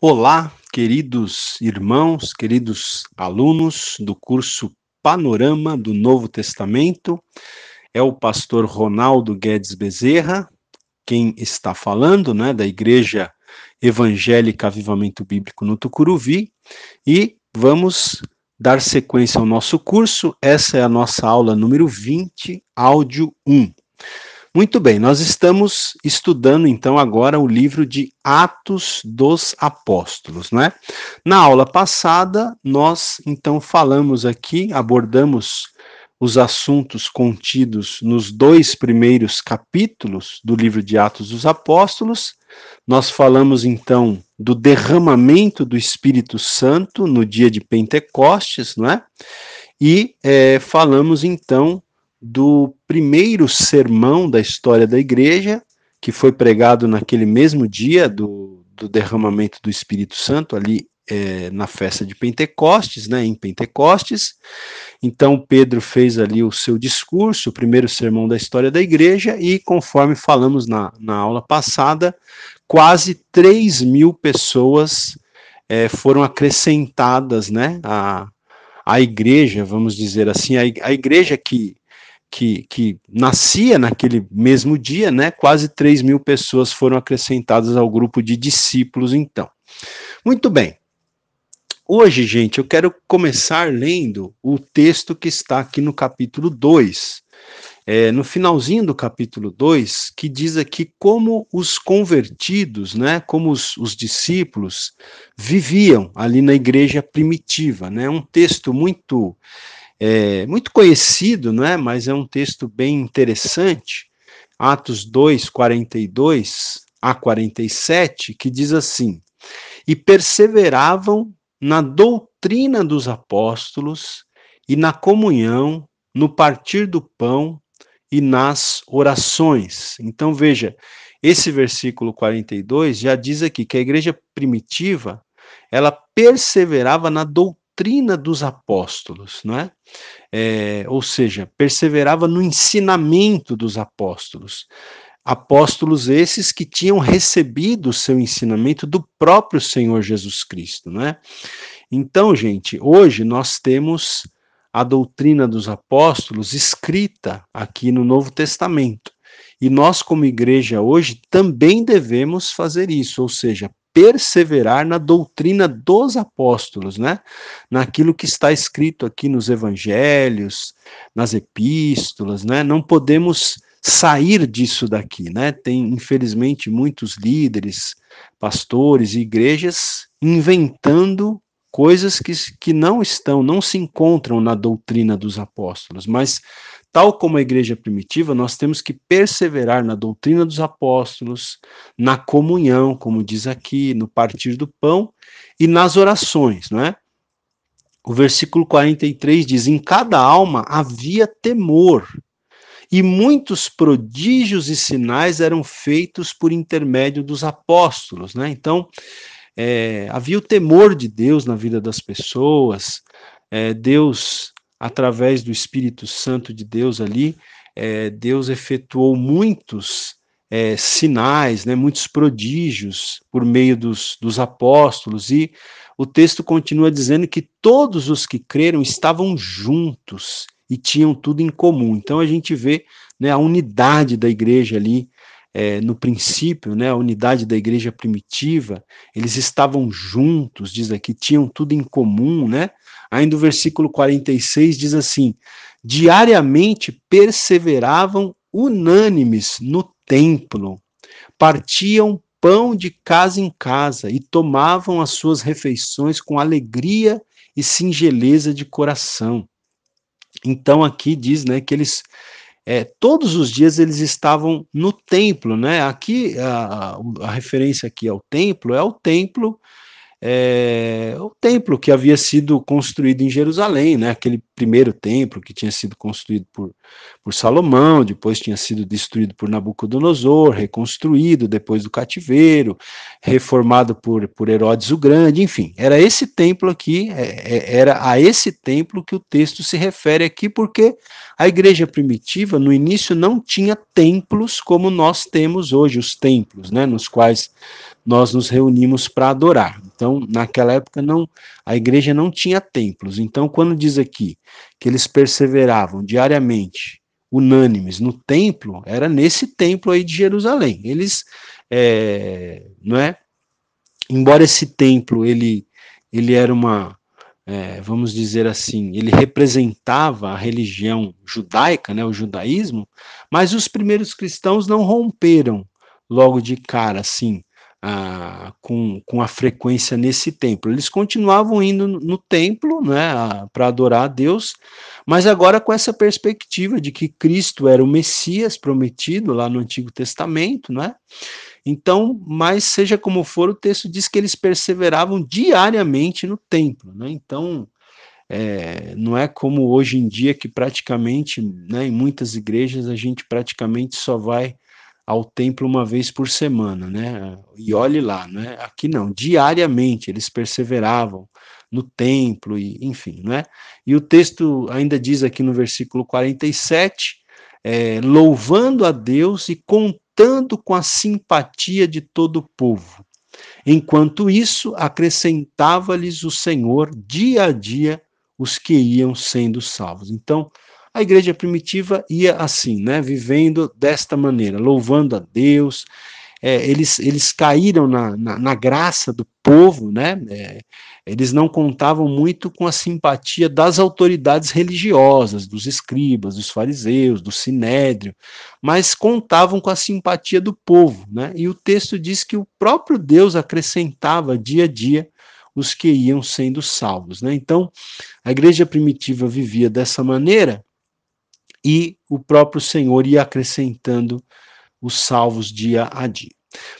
Olá, queridos irmãos, queridos alunos do curso Panorama do Novo Testamento. É o pastor Ronaldo Guedes Bezerra, quem está falando, né, da Igreja Evangélica Avivamento Bíblico no Tucuruvi, e vamos dar sequência ao nosso curso. Essa é a nossa aula número 20, áudio 1. Muito bem, nós estamos estudando então agora o livro de Atos dos Apóstolos, não é? Na aula passada, nós então falamos aqui, abordamos os assuntos contidos nos dois primeiros capítulos do livro de Atos dos Apóstolos. Nós falamos então do derramamento do Espírito Santo no dia de Pentecostes, não é? E é, falamos então do primeiro sermão da história da igreja, que foi pregado naquele mesmo dia do, do derramamento do Espírito Santo, ali é, na festa de Pentecostes, né, em Pentecostes. Então, Pedro fez ali o seu discurso, o primeiro sermão da história da igreja, e conforme falamos na, na aula passada, quase 3 mil pessoas é, foram acrescentadas né, à, à igreja, vamos dizer assim, a, a igreja que que, que nascia naquele mesmo dia, né, quase 3 mil pessoas foram acrescentadas ao grupo de discípulos, então. Muito bem. Hoje, gente, eu quero começar lendo o texto que está aqui no capítulo 2. É, no finalzinho do capítulo 2, que diz aqui como os convertidos, né, como os, os, discípulos, viviam ali na igreja primitiva. Né, um texto muito é, muito conhecido, não é? mas é um texto bem interessante, Atos 2, 42 a 47, que diz assim: E perseveravam na doutrina dos apóstolos e na comunhão, no partir do pão e nas orações. Então veja, esse versículo 42 já diz aqui que a igreja primitiva ela perseverava na doutrina doutrina dos apóstolos, não é? é? Ou seja, perseverava no ensinamento dos apóstolos. Apóstolos esses que tinham recebido o seu ensinamento do próprio Senhor Jesus Cristo, não é? Então, gente, hoje nós temos a doutrina dos apóstolos escrita aqui no Novo Testamento. E nós, como igreja hoje, também devemos fazer isso, ou seja, perseverar na doutrina dos apóstolos, né? Naquilo que está escrito aqui nos evangelhos, nas epístolas, né? Não podemos sair disso daqui, né? Tem, infelizmente, muitos líderes, pastores e igrejas inventando coisas que, que não estão, não se encontram na doutrina dos apóstolos, mas Tal como a igreja é primitiva, nós temos que perseverar na doutrina dos apóstolos, na comunhão, como diz aqui, no partir do pão e nas orações, não é? O versículo 43 diz: Em cada alma havia temor, e muitos prodígios e sinais eram feitos por intermédio dos apóstolos, né? Então, é, havia o temor de Deus na vida das pessoas, é, Deus através do Espírito Santo de Deus ali, é, Deus efetuou muitos é, sinais, né, muitos prodígios por meio dos, dos apóstolos, e o texto continua dizendo que todos os que creram estavam juntos e tinham tudo em comum. Então a gente vê né, a unidade da igreja ali é, no princípio, né, a unidade da igreja primitiva, eles estavam juntos, diz aqui, tinham tudo em comum, né? Ainda o versículo 46 diz assim: diariamente perseveravam unânimes no templo, partiam pão de casa em casa e tomavam as suas refeições com alegria e singeleza de coração. Então aqui diz, né, que eles é, todos os dias eles estavam no templo, né? Aqui a, a referência aqui ao templo é o templo é, o templo que havia sido construído em Jerusalém, né? aquele primeiro templo que tinha sido construído por, por Salomão, depois tinha sido destruído por Nabucodonosor, reconstruído depois do cativeiro, reformado por, por Herodes o Grande, enfim, era esse templo aqui, é, é era a esse templo que o texto se refere aqui, porque a igreja primitiva no início não tinha templos como nós temos hoje, os templos, né? nos quais nós nos reunimos para adorar. Então, naquela época não, a igreja não tinha templos. Então, quando diz aqui que eles perseveravam diariamente, unânimes no templo, era nesse templo aí de Jerusalém. Eles, é, não é? Embora esse templo ele ele era uma é, vamos dizer assim, ele representava a religião judaica, né, o judaísmo, mas os primeiros cristãos não romperam logo de cara, assim, com, com a frequência nesse templo. Eles continuavam indo no, no templo né, para adorar a Deus, mas agora com essa perspectiva de que Cristo era o Messias prometido lá no Antigo Testamento, né? Então, mas seja como for, o texto diz que eles perseveravam diariamente no templo, né? Então, é, não é como hoje em dia que praticamente, né, em muitas igrejas, a gente praticamente só vai ao templo uma vez por semana, né? E olhe lá, né? Aqui não, diariamente eles perseveravam no templo e enfim, né? E o texto ainda diz aqui no versículo 47, é, louvando a Deus e contando com a simpatia de todo o povo. Enquanto isso, acrescentava-lhes o Senhor dia a dia os que iam sendo salvos. Então, a igreja primitiva ia assim, né, vivendo desta maneira, louvando a Deus. É, eles, eles caíram na, na, na, graça do povo, né? É, eles não contavam muito com a simpatia das autoridades religiosas, dos escribas, dos fariseus, do sinédrio, mas contavam com a simpatia do povo, né? E o texto diz que o próprio Deus acrescentava dia a dia os que iam sendo salvos. Né? Então, a igreja primitiva vivia dessa maneira, e o próprio Senhor ia acrescentando os salvos dia a dia.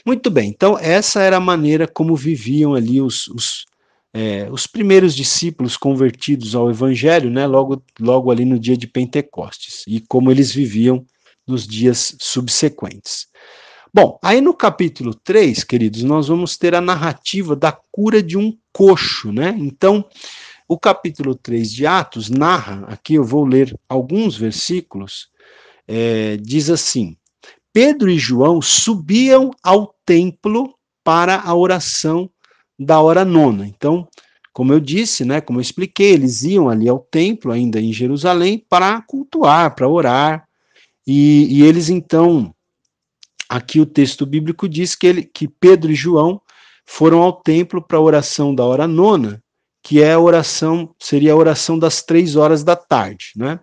Muito bem, então essa era a maneira como viviam ali os, os, é, os primeiros discípulos convertidos ao Evangelho, né, logo, logo ali no dia de Pentecostes, e como eles viviam nos dias subsequentes. Bom, aí no capítulo 3, queridos, nós vamos ter a narrativa da cura de um coxo, né? Então, o capítulo 3 de Atos narra, aqui eu vou ler alguns versículos, é, diz assim: Pedro e João subiam ao templo para a oração da hora nona. Então, como eu disse, né, como eu expliquei, eles iam ali ao templo, ainda em Jerusalém, para cultuar, para orar. E, e, eles então, aqui o texto bíblico diz que, ele, que Pedro e João foram ao templo para a oração da hora nona que é a oração, seria a oração das três horas da tarde, né?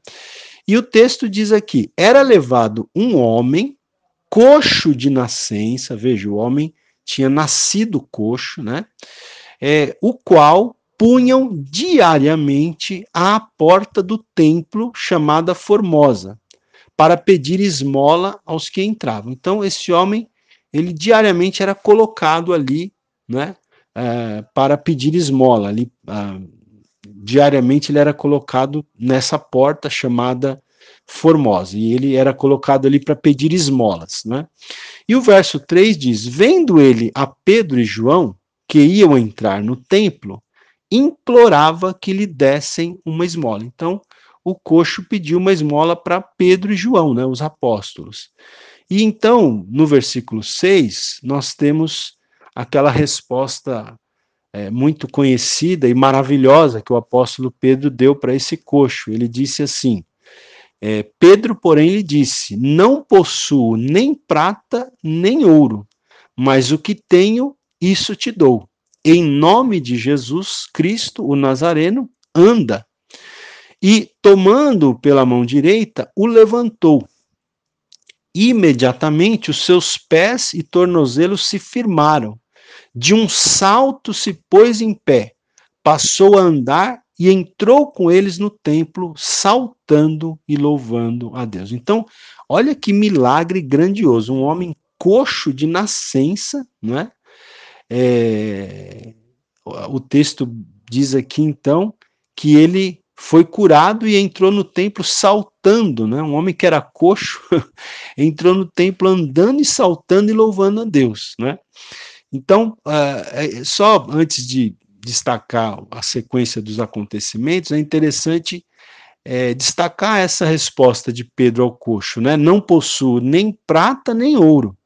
E o texto diz aqui: era levado um homem coxo de nascença, veja, o homem tinha nascido coxo, né? É, o qual punham diariamente à porta do templo chamada Formosa, para pedir esmola aos que entravam. Então, esse homem, ele diariamente era colocado ali, né? É, para pedir esmola. Ali, ah, diariamente ele era colocado nessa porta chamada Formosa, e ele era colocado ali para pedir esmolas. Né? E o verso 3 diz: Vendo ele a Pedro e João, que iam entrar no templo, implorava que lhe dessem uma esmola. Então, o coxo pediu uma esmola para Pedro e João, né, os apóstolos. E então, no versículo 6, nós temos aquela resposta é, muito conhecida e maravilhosa que o apóstolo Pedro deu para esse coxo. Ele disse assim: é, Pedro, porém, lhe disse: Não possuo nem prata nem ouro, mas o que tenho, isso te dou. Em nome de Jesus Cristo, o Nazareno, anda. E, tomando pela mão direita, o levantou. Imediatamente os seus pés e tornozelos se firmaram. De um salto se pôs em pé, passou a andar e entrou com eles no templo, saltando e louvando a Deus. Então, olha que milagre grandioso! Um homem coxo de nascença, não é? é o texto diz aqui então que ele foi curado e entrou no templo saltando, né? Um homem que era coxo entrou no templo andando e saltando e louvando a Deus, né? Então, uh, só antes de destacar a sequência dos acontecimentos, é interessante é, destacar essa resposta de Pedro ao coxo, né? Não possuo nem prata nem ouro,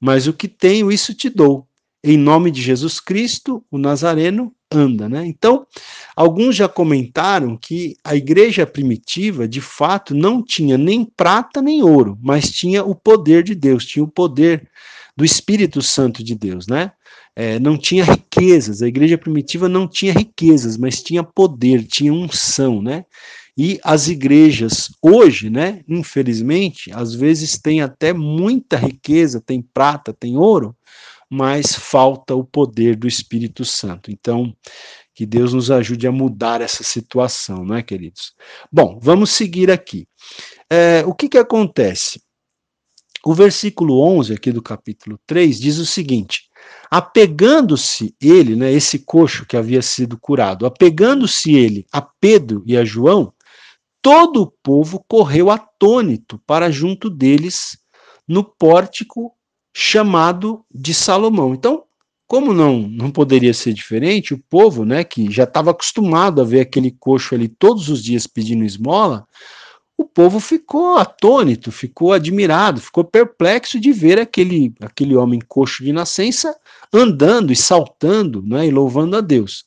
mas o que tenho, isso te dou. Em nome de Jesus Cristo, o Nazareno anda, né? Então, alguns já comentaram que a igreja primitiva, de fato, não tinha nem prata nem ouro, mas tinha o poder de Deus, tinha o poder do Espírito Santo de Deus, né? É, não tinha riquezas, a igreja primitiva não tinha riquezas, mas tinha poder, tinha unção, né? E as igrejas hoje, né, infelizmente, às vezes tem até muita riqueza, tem prata, tem ouro, mas falta o poder do Espírito Santo. Então, que Deus nos ajude a mudar essa situação, né, queridos? Bom, vamos seguir aqui. É, o que, que acontece? O versículo 11 aqui do capítulo 3 diz o seguinte: Apegando-se ele, né, esse coxo que havia sido curado, apegando-se ele a Pedro e a João, todo o povo correu atônito para junto deles no pórtico chamado de Salomão. Então, como não não poderia ser diferente, o povo, né, que já estava acostumado a ver aquele coxo ali todos os dias pedindo esmola, o povo ficou atônito, ficou admirado, ficou perplexo de ver aquele, aquele homem coxo de nascença andando e saltando né, e louvando a Deus.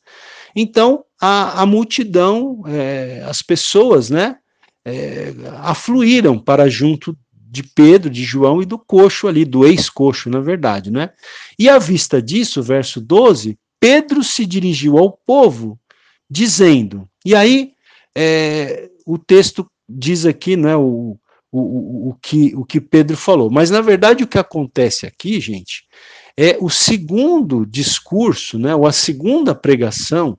Então, a, a multidão, é, as pessoas, né, é, afluíram para junto de Pedro, de João e do coxo ali, do ex-coxo, na verdade, né? E à vista disso, verso 12, Pedro se dirigiu ao povo, dizendo, e aí é, o texto diz aqui, né, o, o, o, que, o que Pedro falou. Mas, na verdade, o que acontece aqui, gente, é o segundo discurso, né, ou a segunda pregação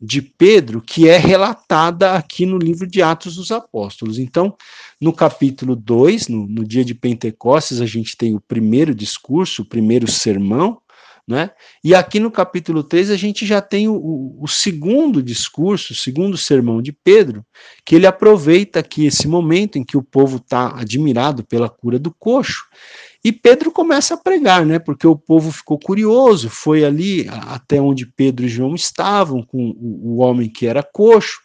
de Pedro, que é relatada aqui no livro de Atos dos Apóstolos. Então, no capítulo 2, no, no dia de Pentecostes, a gente tem o primeiro discurso, o primeiro sermão, né? E aqui no capítulo 3 a gente já tem o, o segundo discurso, o segundo sermão de Pedro, que ele aproveita aqui esse momento em que o povo está admirado pela cura do coxo, e Pedro começa a pregar, né? Porque o povo ficou curioso, foi ali até onde Pedro e João estavam, com o, o homem que era coxo.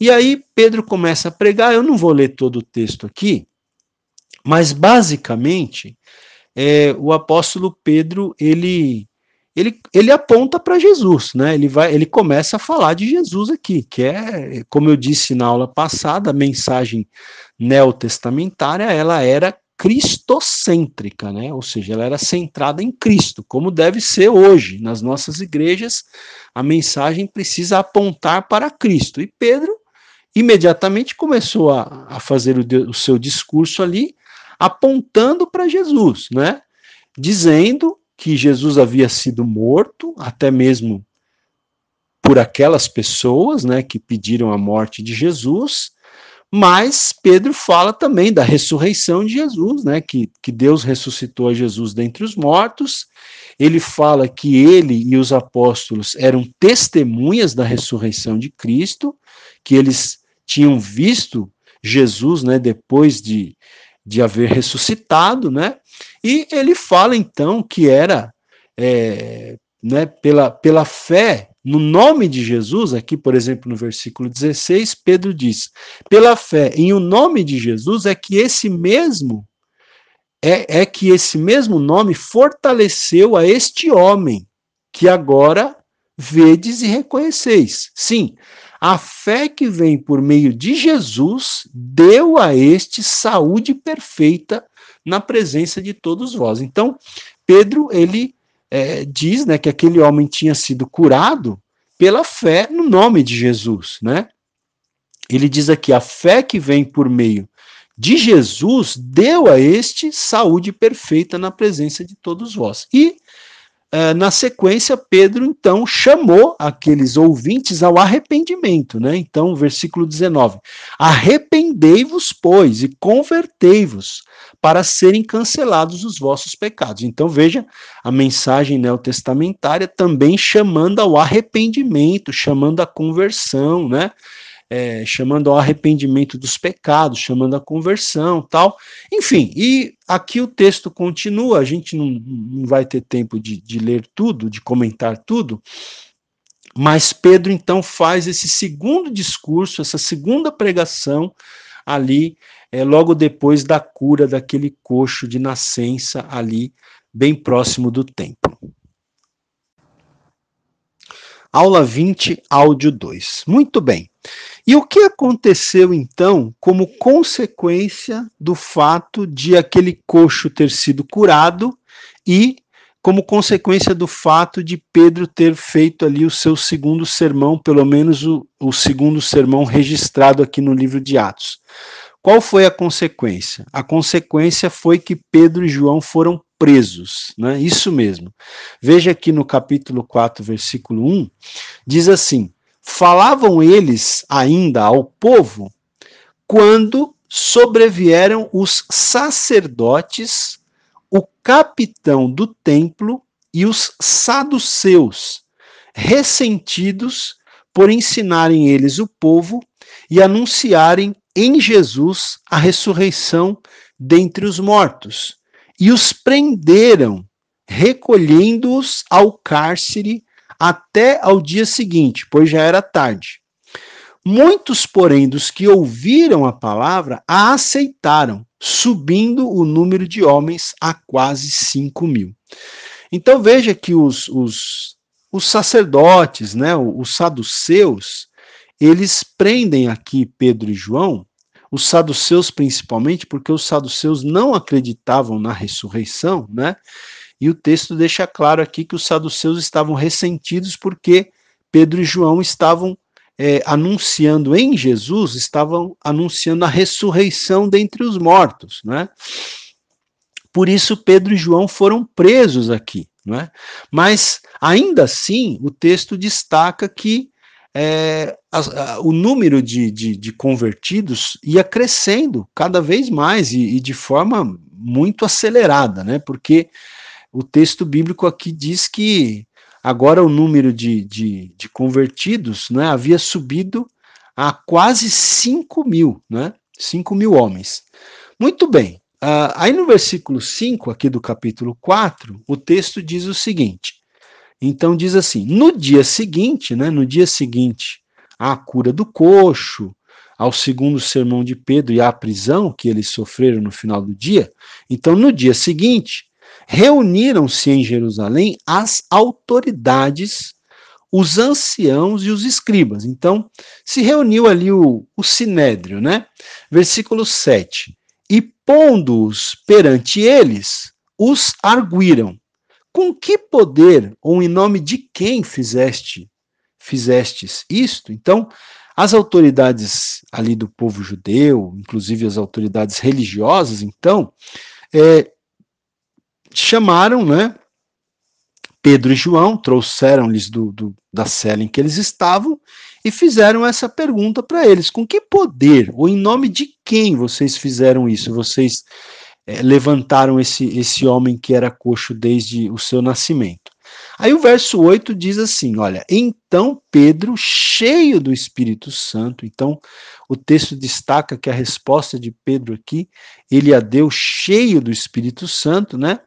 E aí Pedro começa a pregar. Eu não vou ler todo o texto aqui, mas basicamente é, o apóstolo Pedro ele ele, ele aponta para Jesus, né? Ele vai, ele começa a falar de Jesus aqui, que é, como eu disse na aula passada, a mensagem neotestamentária, ela era cristocêntrica, né? Ou seja, ela era centrada em Cristo, como deve ser hoje nas nossas igrejas, a mensagem precisa apontar para Cristo. E Pedro imediatamente começou a, a fazer o, o seu discurso ali, apontando para Jesus, né? Dizendo que Jesus havia sido morto, até mesmo por aquelas pessoas né, que pediram a morte de Jesus, mas Pedro fala também da ressurreição de Jesus, né, que, que Deus ressuscitou a Jesus dentre os mortos. Ele fala que ele e os apóstolos eram testemunhas da ressurreição de Cristo, que eles tinham visto Jesus né, depois de, de haver ressuscitado, né? E ele fala então que era é, né, pela, pela fé no nome de Jesus, aqui, por exemplo, no versículo 16, Pedro diz: pela fé em o nome de Jesus é que esse mesmo é, é que esse mesmo nome fortaleceu a este homem que agora vedes e reconheceis. Sim, a fé que vem por meio de Jesus deu a este saúde perfeita na presença de todos vós. Então, Pedro, ele é, diz né, que aquele homem tinha sido curado pela fé no nome de Jesus, né? Ele diz aqui: a fé que vem por meio de Jesus deu a este saúde perfeita na presença de todos vós. E Uh, na sequência, Pedro então chamou aqueles ouvintes ao arrependimento, né? Então, versículo 19: Arrependei-vos, pois, e convertei-vos, para serem cancelados os vossos pecados. Então veja a mensagem neotestamentária também chamando ao arrependimento, chamando à conversão, né? É, chamando ao arrependimento dos pecados, chamando à conversão, tal. Enfim, e aqui o texto continua, a gente não, não vai ter tempo de, de ler tudo, de comentar tudo, mas Pedro então faz esse segundo discurso, essa segunda pregação ali é logo depois da cura daquele coxo de nascença ali, bem próximo do templo. Aula 20, áudio 2. Muito bem. E o que aconteceu então como consequência do fato de aquele coxo ter sido curado e como consequência do fato de Pedro ter feito ali o seu segundo sermão, pelo menos o, o segundo sermão registrado aqui no livro de Atos? Qual foi a consequência? A consequência foi que Pedro e João foram presos, né? Isso mesmo. Veja aqui no capítulo 4, versículo 1, diz assim: Falavam eles ainda ao povo quando sobrevieram os sacerdotes, o capitão do templo e os saduceus, ressentidos por ensinarem eles o povo e anunciarem em Jesus a ressurreição dentre os mortos e os prenderam, recolhendo-os ao cárcere até ao dia seguinte, pois já era tarde. Muitos, porém, dos que ouviram a palavra a aceitaram, subindo o número de homens a quase cinco mil. Então veja que os, os, os sacerdotes, né, os saduceus, eles prendem aqui Pedro e João, os saduceus principalmente, porque os saduceus não acreditavam na ressurreição, né? E o texto deixa claro aqui que os saduceus estavam ressentidos porque Pedro e João estavam é, anunciando em Jesus, estavam anunciando a ressurreição dentre os mortos, né? Por isso Pedro e João foram presos aqui, né? Mas ainda assim, o texto destaca que é, a, o número de, de, de, convertidos ia crescendo cada vez mais e, e, de forma muito acelerada, né? Porque o texto bíblico aqui diz que agora o número de, de, de convertidos né, havia subido a quase 5 mil, né? 5 mil homens. Muito bem. Uh, aí no versículo 5, aqui do capítulo 4, o texto diz o seguinte. Então diz assim: no dia seguinte, né, no dia seguinte à cura do coxo, ao segundo sermão de Pedro e à prisão que eles sofreram no final do dia. Então, no dia seguinte, reuniram-se em Jerusalém as autoridades, os anciãos e os escribas. Então, se reuniu ali o, o sinédrio, né? Versículo 7. E pondo-os perante eles, os arguíram. Com que poder ou em nome de quem fizeste fizestes isto? Então, as autoridades ali do povo judeu, inclusive as autoridades religiosas, então, é, chamaram, né? Pedro e João trouxeram-lhes do, do, da cela em que eles estavam e fizeram essa pergunta para eles: com que poder ou em nome de quem vocês fizeram isso? Vocês é, levantaram esse, esse homem que era coxo desde o seu nascimento. Aí o verso 8 diz assim: olha, então Pedro, cheio do Espírito Santo, então o texto destaca que a resposta de Pedro aqui, ele a deu cheio do Espírito Santo, né?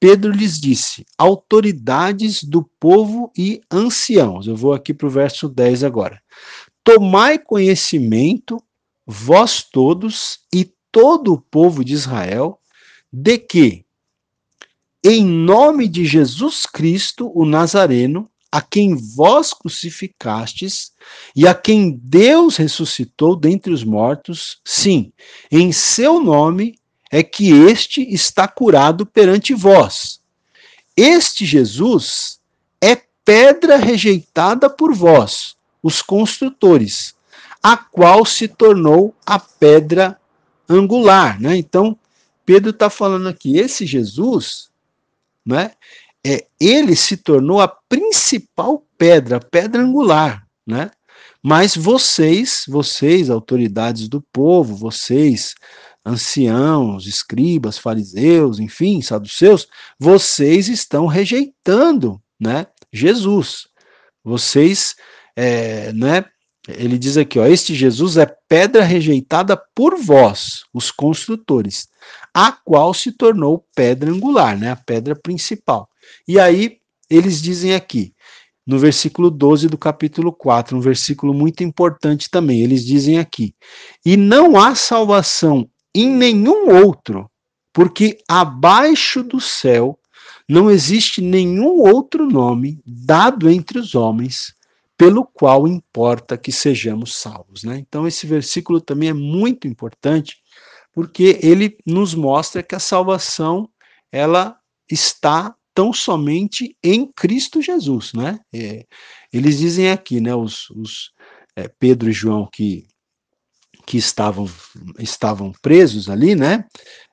Pedro lhes disse: autoridades do povo e anciãos. Eu vou aqui para o verso 10 agora. Tomai conhecimento, vós todos e todo o povo de Israel, de que em nome de Jesus Cristo, o Nazareno, a quem vós crucificastes e a quem Deus ressuscitou dentre os mortos, sim, em seu nome é que este está curado perante vós. Este Jesus é pedra rejeitada por vós, os construtores, a qual se tornou a pedra angular. Né? Então, Pedro está falando aqui, esse Jesus né? É, ele se tornou a principal pedra, pedra angular, né? Mas vocês, vocês, autoridades do povo, vocês, anciãos, escribas, fariseus, enfim, saduceus, vocês estão rejeitando, né? Jesus. Vocês, é, né? Ele diz aqui, ó, este Jesus é pedra rejeitada por vós, os construtores, a qual se tornou pedra angular, né, a pedra principal. E aí eles dizem aqui, no versículo 12 do capítulo 4, um versículo muito importante também. Eles dizem aqui: E não há salvação em nenhum outro, porque abaixo do céu não existe nenhum outro nome dado entre os homens pelo qual importa que sejamos salvos. Né? Então, esse versículo também é muito importante, porque ele nos mostra que a salvação ela está tão somente em Cristo Jesus. Né? É, eles dizem aqui, né, os, os é, Pedro e João que, que estavam, estavam presos ali, né?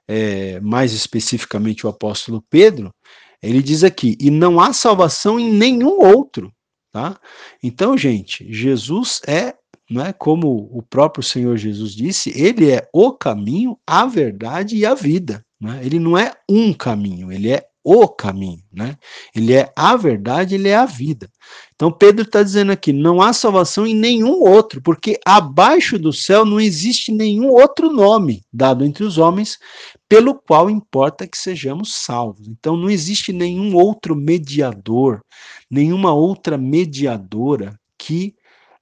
É, mais especificamente o apóstolo Pedro, ele diz aqui: e não há salvação em nenhum outro Tá? Então, gente, Jesus é, é? como o próprio Senhor Jesus disse, ele é o caminho, a verdade e a vida. Né? Ele não é um caminho, ele é o caminho, né? Ele é a verdade, ele é a vida. Então Pedro está dizendo aqui: não há salvação em nenhum outro, porque abaixo do céu não existe nenhum outro nome dado entre os homens pelo qual importa que sejamos salvos. Então não existe nenhum outro mediador, nenhuma outra mediadora que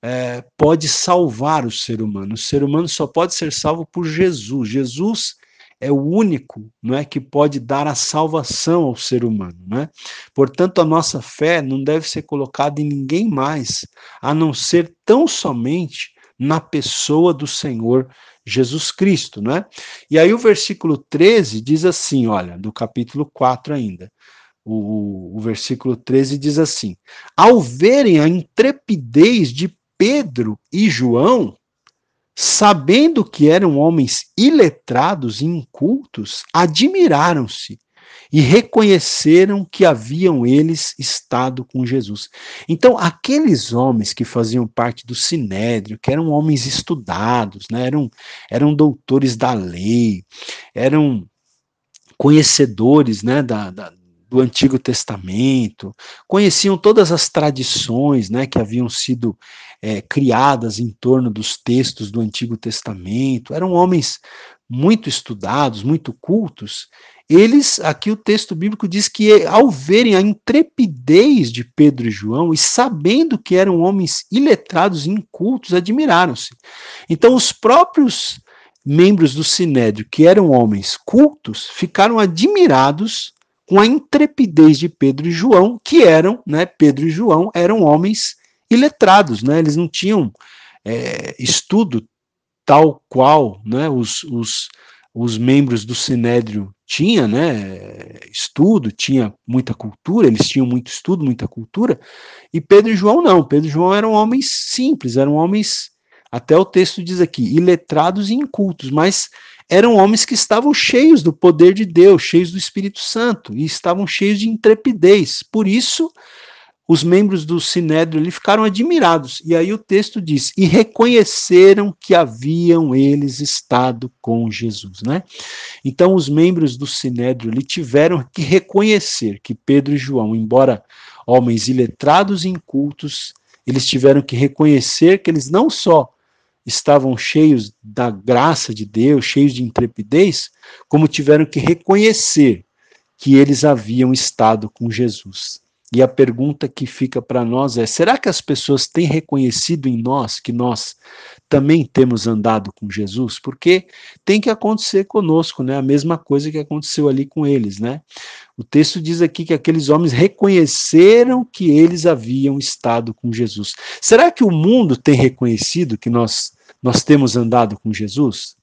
é, pode salvar o ser humano. O ser humano só pode ser salvo por Jesus. Jesus é o único não é, que pode dar a salvação ao ser humano. Né? Portanto, a nossa fé não deve ser colocada em ninguém mais, a não ser tão somente na pessoa do Senhor Jesus Cristo. Né? E aí o versículo 13 diz assim, olha, do capítulo 4 ainda. O, o, o versículo 13 diz assim: Ao verem a intrepidez de Pedro e João, sabendo que eram homens iletrados e incultos, admiraram-se e reconheceram que haviam eles estado com Jesus. Então, aqueles homens que faziam parte do sinédrio, que eram homens estudados, né, eram, eram doutores da lei, eram conhecedores né, da, da, do Antigo Testamento, conheciam todas as tradições né, que haviam sido é, criadas em torno dos textos do Antigo Testamento, eram homens muito estudados, muito cultos. Eles, aqui o texto bíblico diz que, ao verem a intrepidez de Pedro e João e sabendo que eram homens iletrados e incultos, admiraram-se. Então, os próprios membros do sinédrio, que eram homens cultos, ficaram admirados com a intrepidez de Pedro e João, que eram, né, Pedro e João eram homens iletrados, né, eles não tinham é, estudo tal qual né, os, os, os membros do Sinédrio tinha né, estudo, tinha muita cultura, eles tinham muito estudo, muita cultura, e Pedro e João não, Pedro e João eram homens simples, eram homens, até o texto diz aqui, iletrados e incultos, mas eram homens que estavam cheios do poder de Deus, cheios do Espírito Santo, e estavam cheios de intrepidez. Por isso, os membros do Sinédrio ficaram admirados. E aí o texto diz: e reconheceram que haviam eles estado com Jesus. Né? Então, os membros do Sinédrio tiveram que reconhecer que Pedro e João, embora homens iletrados e incultos, eles tiveram que reconhecer que eles não só estavam cheios da graça de Deus, cheios de intrepidez, como tiveram que reconhecer que eles haviam estado com Jesus. E a pergunta que fica para nós é: será que as pessoas têm reconhecido em nós que nós também temos andado com Jesus? Porque tem que acontecer conosco, né? A mesma coisa que aconteceu ali com eles, né? O texto diz aqui que aqueles homens reconheceram que eles haviam estado com Jesus. Será que o mundo tem reconhecido que nós nós temos andado com Jesus?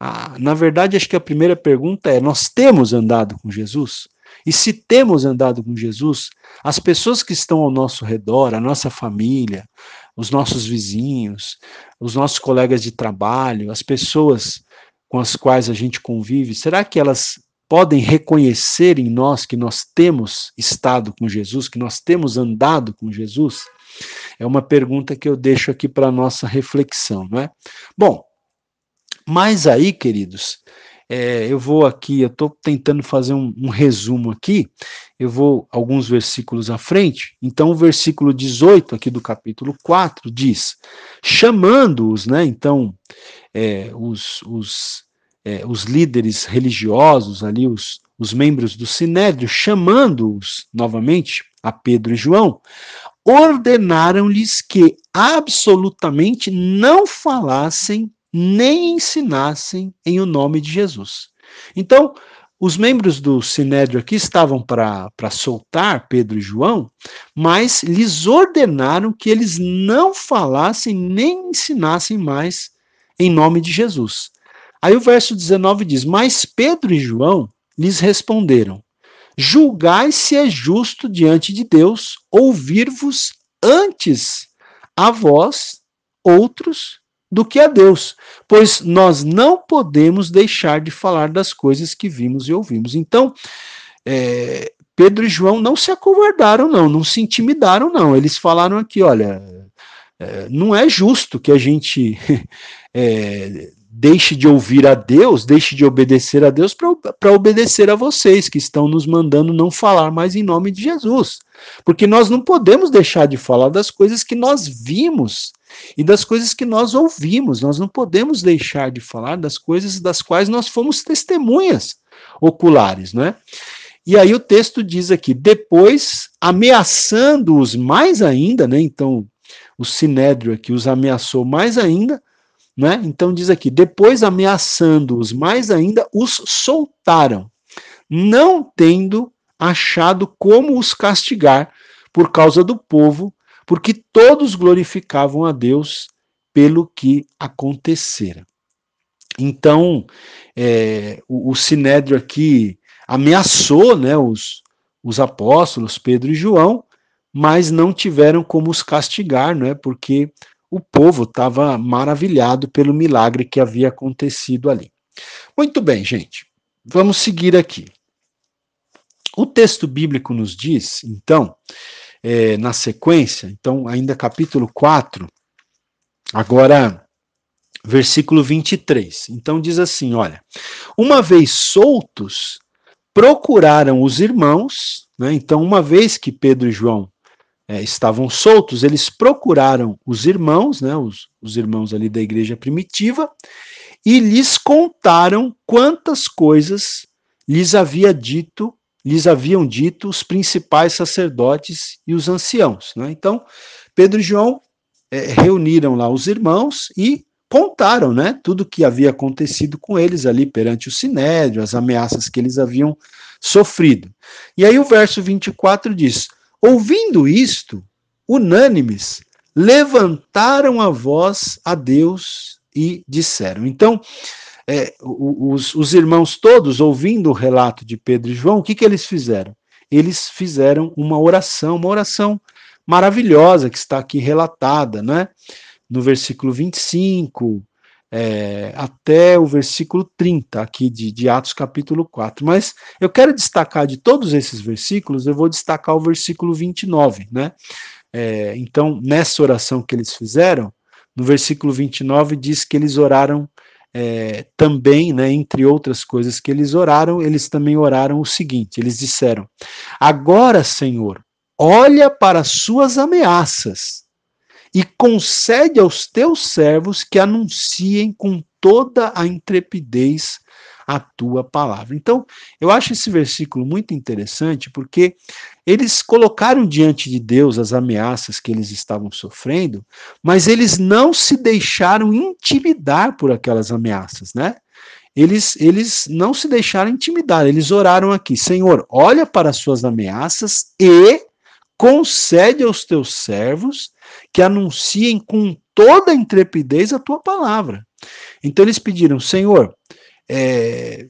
Ah, na verdade, acho que a primeira pergunta é: nós temos andado com Jesus? E se temos andado com Jesus, as pessoas que estão ao nosso redor, a nossa família, os nossos vizinhos, os nossos colegas de trabalho, as pessoas com as quais a gente convive, será que elas podem reconhecer em nós que nós temos estado com Jesus, que nós temos andado com Jesus? É uma pergunta que eu deixo aqui para nossa reflexão, não é? Bom, mas aí, queridos, é, eu vou aqui, eu estou tentando fazer um, um, resumo aqui, eu vou alguns versículos à frente. Então, o versículo 18 aqui do capítulo 4 diz: chamando-os, né? Então, é, os, os é, os líderes religiosos ali, os, os membros do Sinédrio, chamando-os novamente a Pedro e João, ordenaram-lhes que absolutamente não falassem nem ensinassem em o nome de Jesus. Então, os membros do Sinédrio aqui estavam para soltar Pedro e João, mas lhes ordenaram que eles não falassem nem ensinassem mais em nome de Jesus. Aí o verso 19 diz: Mas Pedro e João lhes responderam: Julgai se é justo diante de Deus ouvir-vos antes a vós, outros, do que a Deus, pois nós não podemos deixar de falar das coisas que vimos e ouvimos. Então, é, Pedro e João não se acovardaram, não, não se intimidaram, não. Eles falaram aqui: olha, é, não é justo que a gente é, deixe de ouvir a Deus, deixe de obedecer a Deus para obedecer a vocês que estão nos mandando não falar mais em nome de Jesus. Porque nós não podemos deixar de falar das coisas que nós vimos e das coisas que nós ouvimos. Nós não podemos deixar de falar das coisas das quais nós fomos testemunhas oculares, não é? E aí o texto diz aqui, depois ameaçando-os mais ainda, né? Então o Sinédrio aqui os ameaçou mais ainda, né? Então diz aqui: depois ameaçando-os mais ainda, os soltaram, não tendo achado como os castigar por causa do povo, porque todos glorificavam a Deus pelo que acontecera. Então, é, o, o Sinédrio aqui ameaçou né, os, os apóstolos, Pedro e João, mas não tiveram como os castigar, né, porque o povo estava maravilhado pelo milagre que havia acontecido ali. Muito bem, gente, vamos seguir aqui. O texto bíblico nos diz, então, é, na sequência, então, ainda capítulo 4, agora versículo 23. Então diz assim: olha, uma vez soltos, procuraram os irmãos, né? Então, uma vez que Pedro e João é, estavam soltos, eles procuraram os irmãos, né, os, os irmãos ali da igreja primitiva, e lhes contaram quantas coisas lhes havia dito, lhes haviam dito os principais sacerdotes e os anciãos. Né? Então, Pedro e João é, reuniram lá os irmãos e contaram né, tudo o que havia acontecido com eles ali perante o Sinédrio, as ameaças que eles haviam sofrido. E aí o verso 24 diz Ouvindo isto, unânimes, levantaram a voz a Deus e disseram. Então, é, os, os, irmãos todos, ouvindo o relato de Pedro e João, o que, que eles fizeram? Eles fizeram uma oração, uma oração maravilhosa que está aqui relatada, né? No versículo 25, é, até o versículo 30 aqui de, de, Atos capítulo 4. Mas eu quero destacar de todos esses versículos, eu vou destacar o versículo 29, né? É, então, nessa oração que eles fizeram, no versículo 29 diz que eles oraram é, também, né, entre outras coisas que eles oraram, eles também oraram o seguinte: eles disseram, Agora, Senhor, olha para as suas ameaças e concede aos teus servos que anunciem com toda a intrepidez a tua palavra. Então, eu acho esse versículo muito interessante porque eles colocaram diante de Deus as ameaças que eles estavam sofrendo, mas eles não se deixaram intimidar por aquelas ameaças, né? Eles, eles não se deixaram intimidar, eles oraram aqui: Senhor, olha para as suas ameaças e concede aos teus servos que anunciem com toda a intrepidez a tua palavra. Então eles pediram, Senhor, é,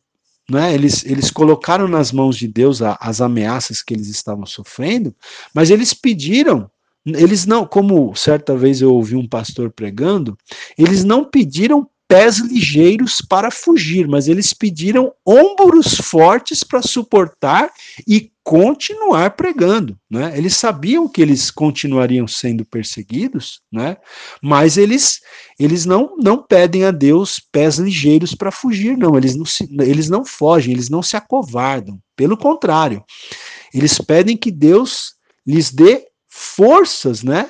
né, eles, eles colocaram nas mãos de Deus a, as ameaças que eles estavam sofrendo, mas eles pediram, eles não, como certa vez eu ouvi um pastor pregando, eles não pediram pés ligeiros para fugir, mas eles pediram ombros fortes para suportar e continuar pregando, né? Eles sabiam que eles continuariam sendo perseguidos, né? Mas eles eles não não pedem a Deus pés ligeiros para fugir, não. Eles não se, eles não fogem, eles não se acovardam. Pelo contrário, eles pedem que Deus lhes dê forças, né?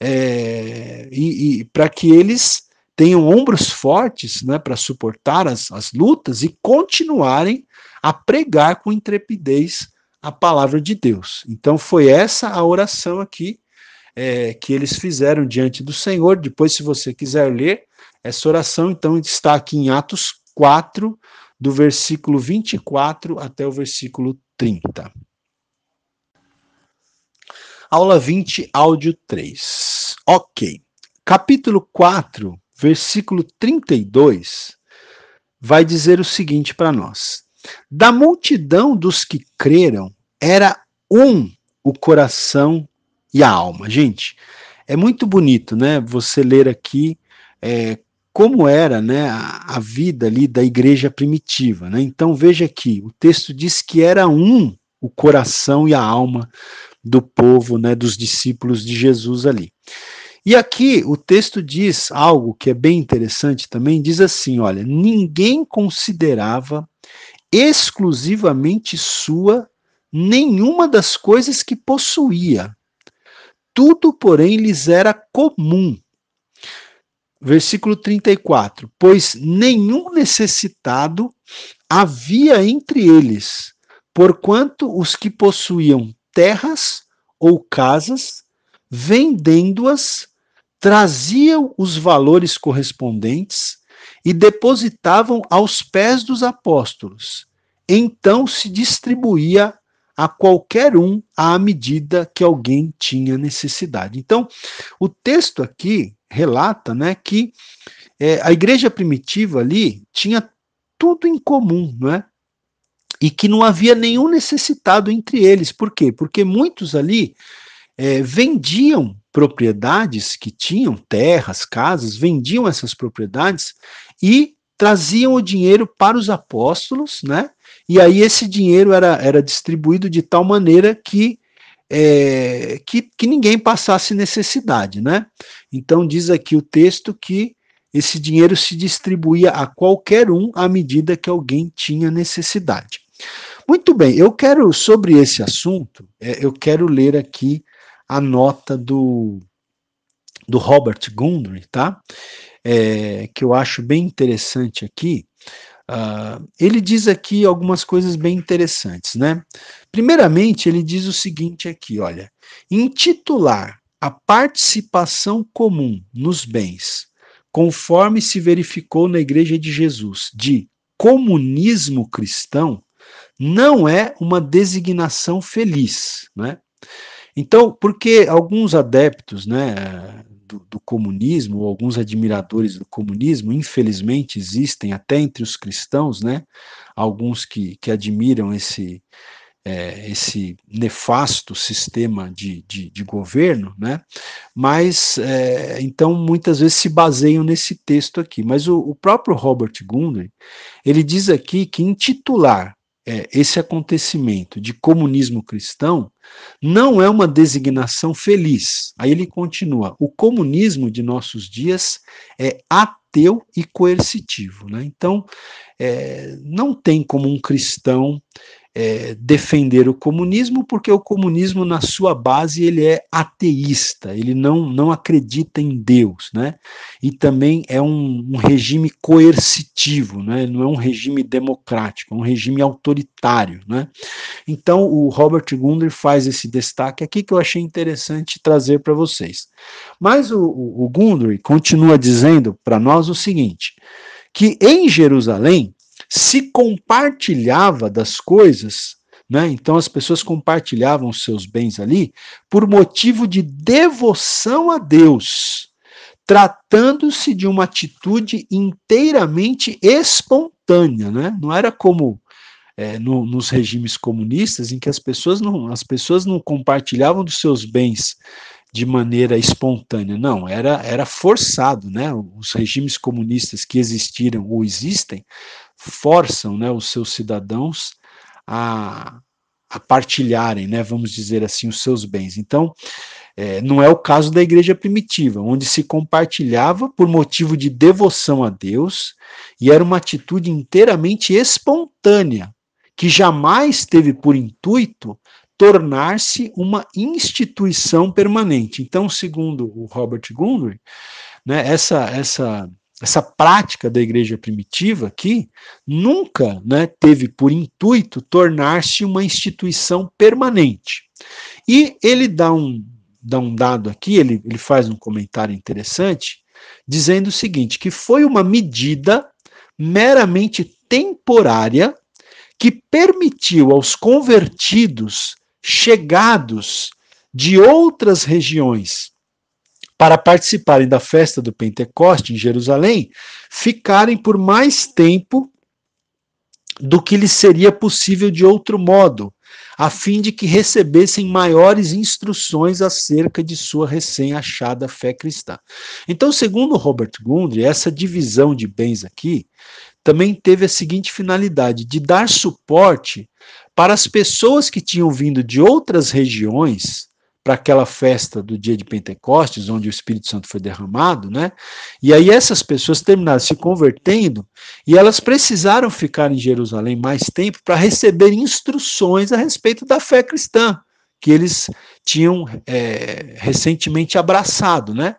É, e, e para que eles tenham ombros fortes né, para suportar as, as lutas e continuarem a pregar com intrepidez a palavra de Deus. Então foi essa a oração aqui é, que eles fizeram diante do Senhor. Depois, se você quiser ler essa oração, então está aqui em Atos 4, do versículo 24 até o versículo 30. Aula 20, áudio 3. Ok. Capítulo 4 versículo 32, vai dizer o seguinte para nós: Da multidão dos que creram, era um o coração e a alma. Gente, é muito bonito, né? Você ler aqui é, como era né, a, a, vida ali da igreja primitiva. Né? Então veja aqui, o texto diz que era um o coração e a alma do povo, né, dos discípulos de Jesus ali. E aqui o texto diz algo que é bem interessante também, diz assim, olha, ninguém considerava exclusivamente sua nenhuma das coisas que possuía. Tudo, porém, lhes era comum. Versículo 34: Pois nenhum necessitado havia entre eles, porquanto os que possuíam terras ou casas, vendendo-as, traziam os valores correspondentes e depositavam aos pés dos apóstolos. Então se distribuía a qualquer um à medida que alguém tinha necessidade. Então, o texto aqui relata né, que é, a igreja primitiva ali tinha tudo em comum, não é? E que não havia nenhum necessitado entre eles. Por quê? Porque muitos ali é, vendiam propriedades que tinham, terras, casas, vendiam essas propriedades e traziam o dinheiro para os apóstolos, né? E aí esse dinheiro era, era distribuído de tal maneira que, é, que, que ninguém passasse necessidade, né? Então diz aqui o texto que esse dinheiro se distribuía a qualquer um à medida que alguém tinha necessidade. Muito bem, eu quero, sobre esse assunto, é, eu quero ler aqui a nota do, do Robert Gundry, tá? É, que eu acho bem interessante aqui. Uh, ele diz aqui algumas coisas bem interessantes, né? Primeiramente, ele diz o seguinte aqui, olha, intitular a participação comum nos bens, conforme se verificou na Igreja de Jesus, de comunismo cristão, não é uma designação feliz, né? Então, porque alguns adeptos né, do, do comunismo, ou alguns admiradores do comunismo, infelizmente existem até entre os cristãos, né, alguns que, que admiram esse, é, esse nefasto sistema de, de, de governo, né? mas é, então muitas vezes se baseiam nesse texto aqui. Mas o, o próprio Robert Gundry, ele diz aqui que intitular é, esse acontecimento de comunismo cristão não é uma designação feliz. Aí ele continua: o comunismo de nossos dias é ateu e coercitivo. Né? Então, é, não tem como um cristão é, defender o comunismo, porque o comunismo, na sua base, ele é ateísta, ele não, não acredita em Deus, né? E também é um, um regime coercitivo, né? não é um regime democrático, é um regime autoritário, né? Então, o Robert Gundry faz esse destaque aqui que eu achei interessante trazer para vocês. Mas o, o Gundry continua dizendo para nós o seguinte, que em Jerusalém, se compartilhava das coisas, né? Então as pessoas compartilhavam seus bens ali por motivo de devoção a Deus, tratando-se de uma atitude inteiramente espontânea, né? Não era como é, no, nos regimes comunistas em que as pessoas não as pessoas não compartilhavam dos seus bens de maneira espontânea. Não, era, era forçado, né? Os regimes comunistas que existiram ou existem forçam né, os seus cidadãos a, a partilharem, né, vamos dizer assim, os seus bens. Então, é, não é o caso da igreja primitiva, onde se compartilhava por motivo de devoção a Deus e era uma atitude inteiramente espontânea, que jamais teve por intuito tornar-se uma instituição permanente. Então, segundo o Robert Gundry, né, essa, essa essa prática da igreja primitiva que nunca né, teve por intuito tornar-se uma instituição permanente. E ele dá um, dá um dado aqui, ele, ele faz um comentário interessante, dizendo o seguinte: que foi uma medida meramente temporária que permitiu aos convertidos chegados de outras regiões para participarem da festa do Pentecoste em Jerusalém, ficarem por mais tempo do que lhes seria possível de outro modo, a fim de que recebessem maiores instruções acerca de sua recém-achada fé cristã. Então, segundo Robert Gundry, essa divisão de bens aqui também teve a seguinte finalidade: de dar suporte para as pessoas que tinham vindo de outras regiões para aquela festa do dia de Pentecostes, onde o Espírito Santo foi derramado, né? E aí essas pessoas terminaram se convertendo e elas precisaram ficar em Jerusalém mais tempo para receber instruções a respeito da fé cristã que eles tinham é, recentemente abraçado, né?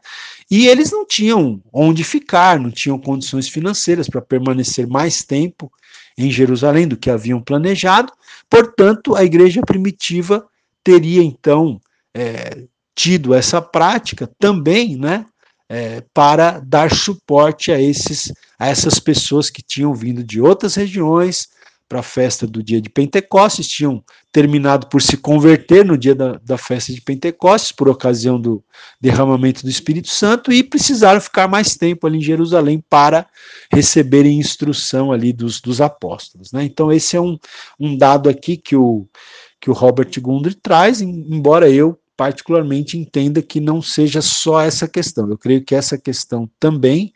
E eles não tinham onde ficar, não tinham condições financeiras para permanecer mais tempo em Jerusalém do que haviam planejado. Portanto, a igreja primitiva teria então é, tido essa prática também, né? É, para dar suporte a, esses, a essas pessoas que tinham vindo de outras regiões para a festa do dia de Pentecostes, tinham terminado por se converter no dia da, da festa de Pentecostes, por ocasião do derramamento do Espírito Santo, e precisaram ficar mais tempo ali em Jerusalém para receberem instrução ali dos, dos apóstolos. Né? Então, esse é um, um dado aqui que o, que o Robert Gundry traz, embora eu particularmente entenda que não seja só essa questão. Eu creio que essa questão também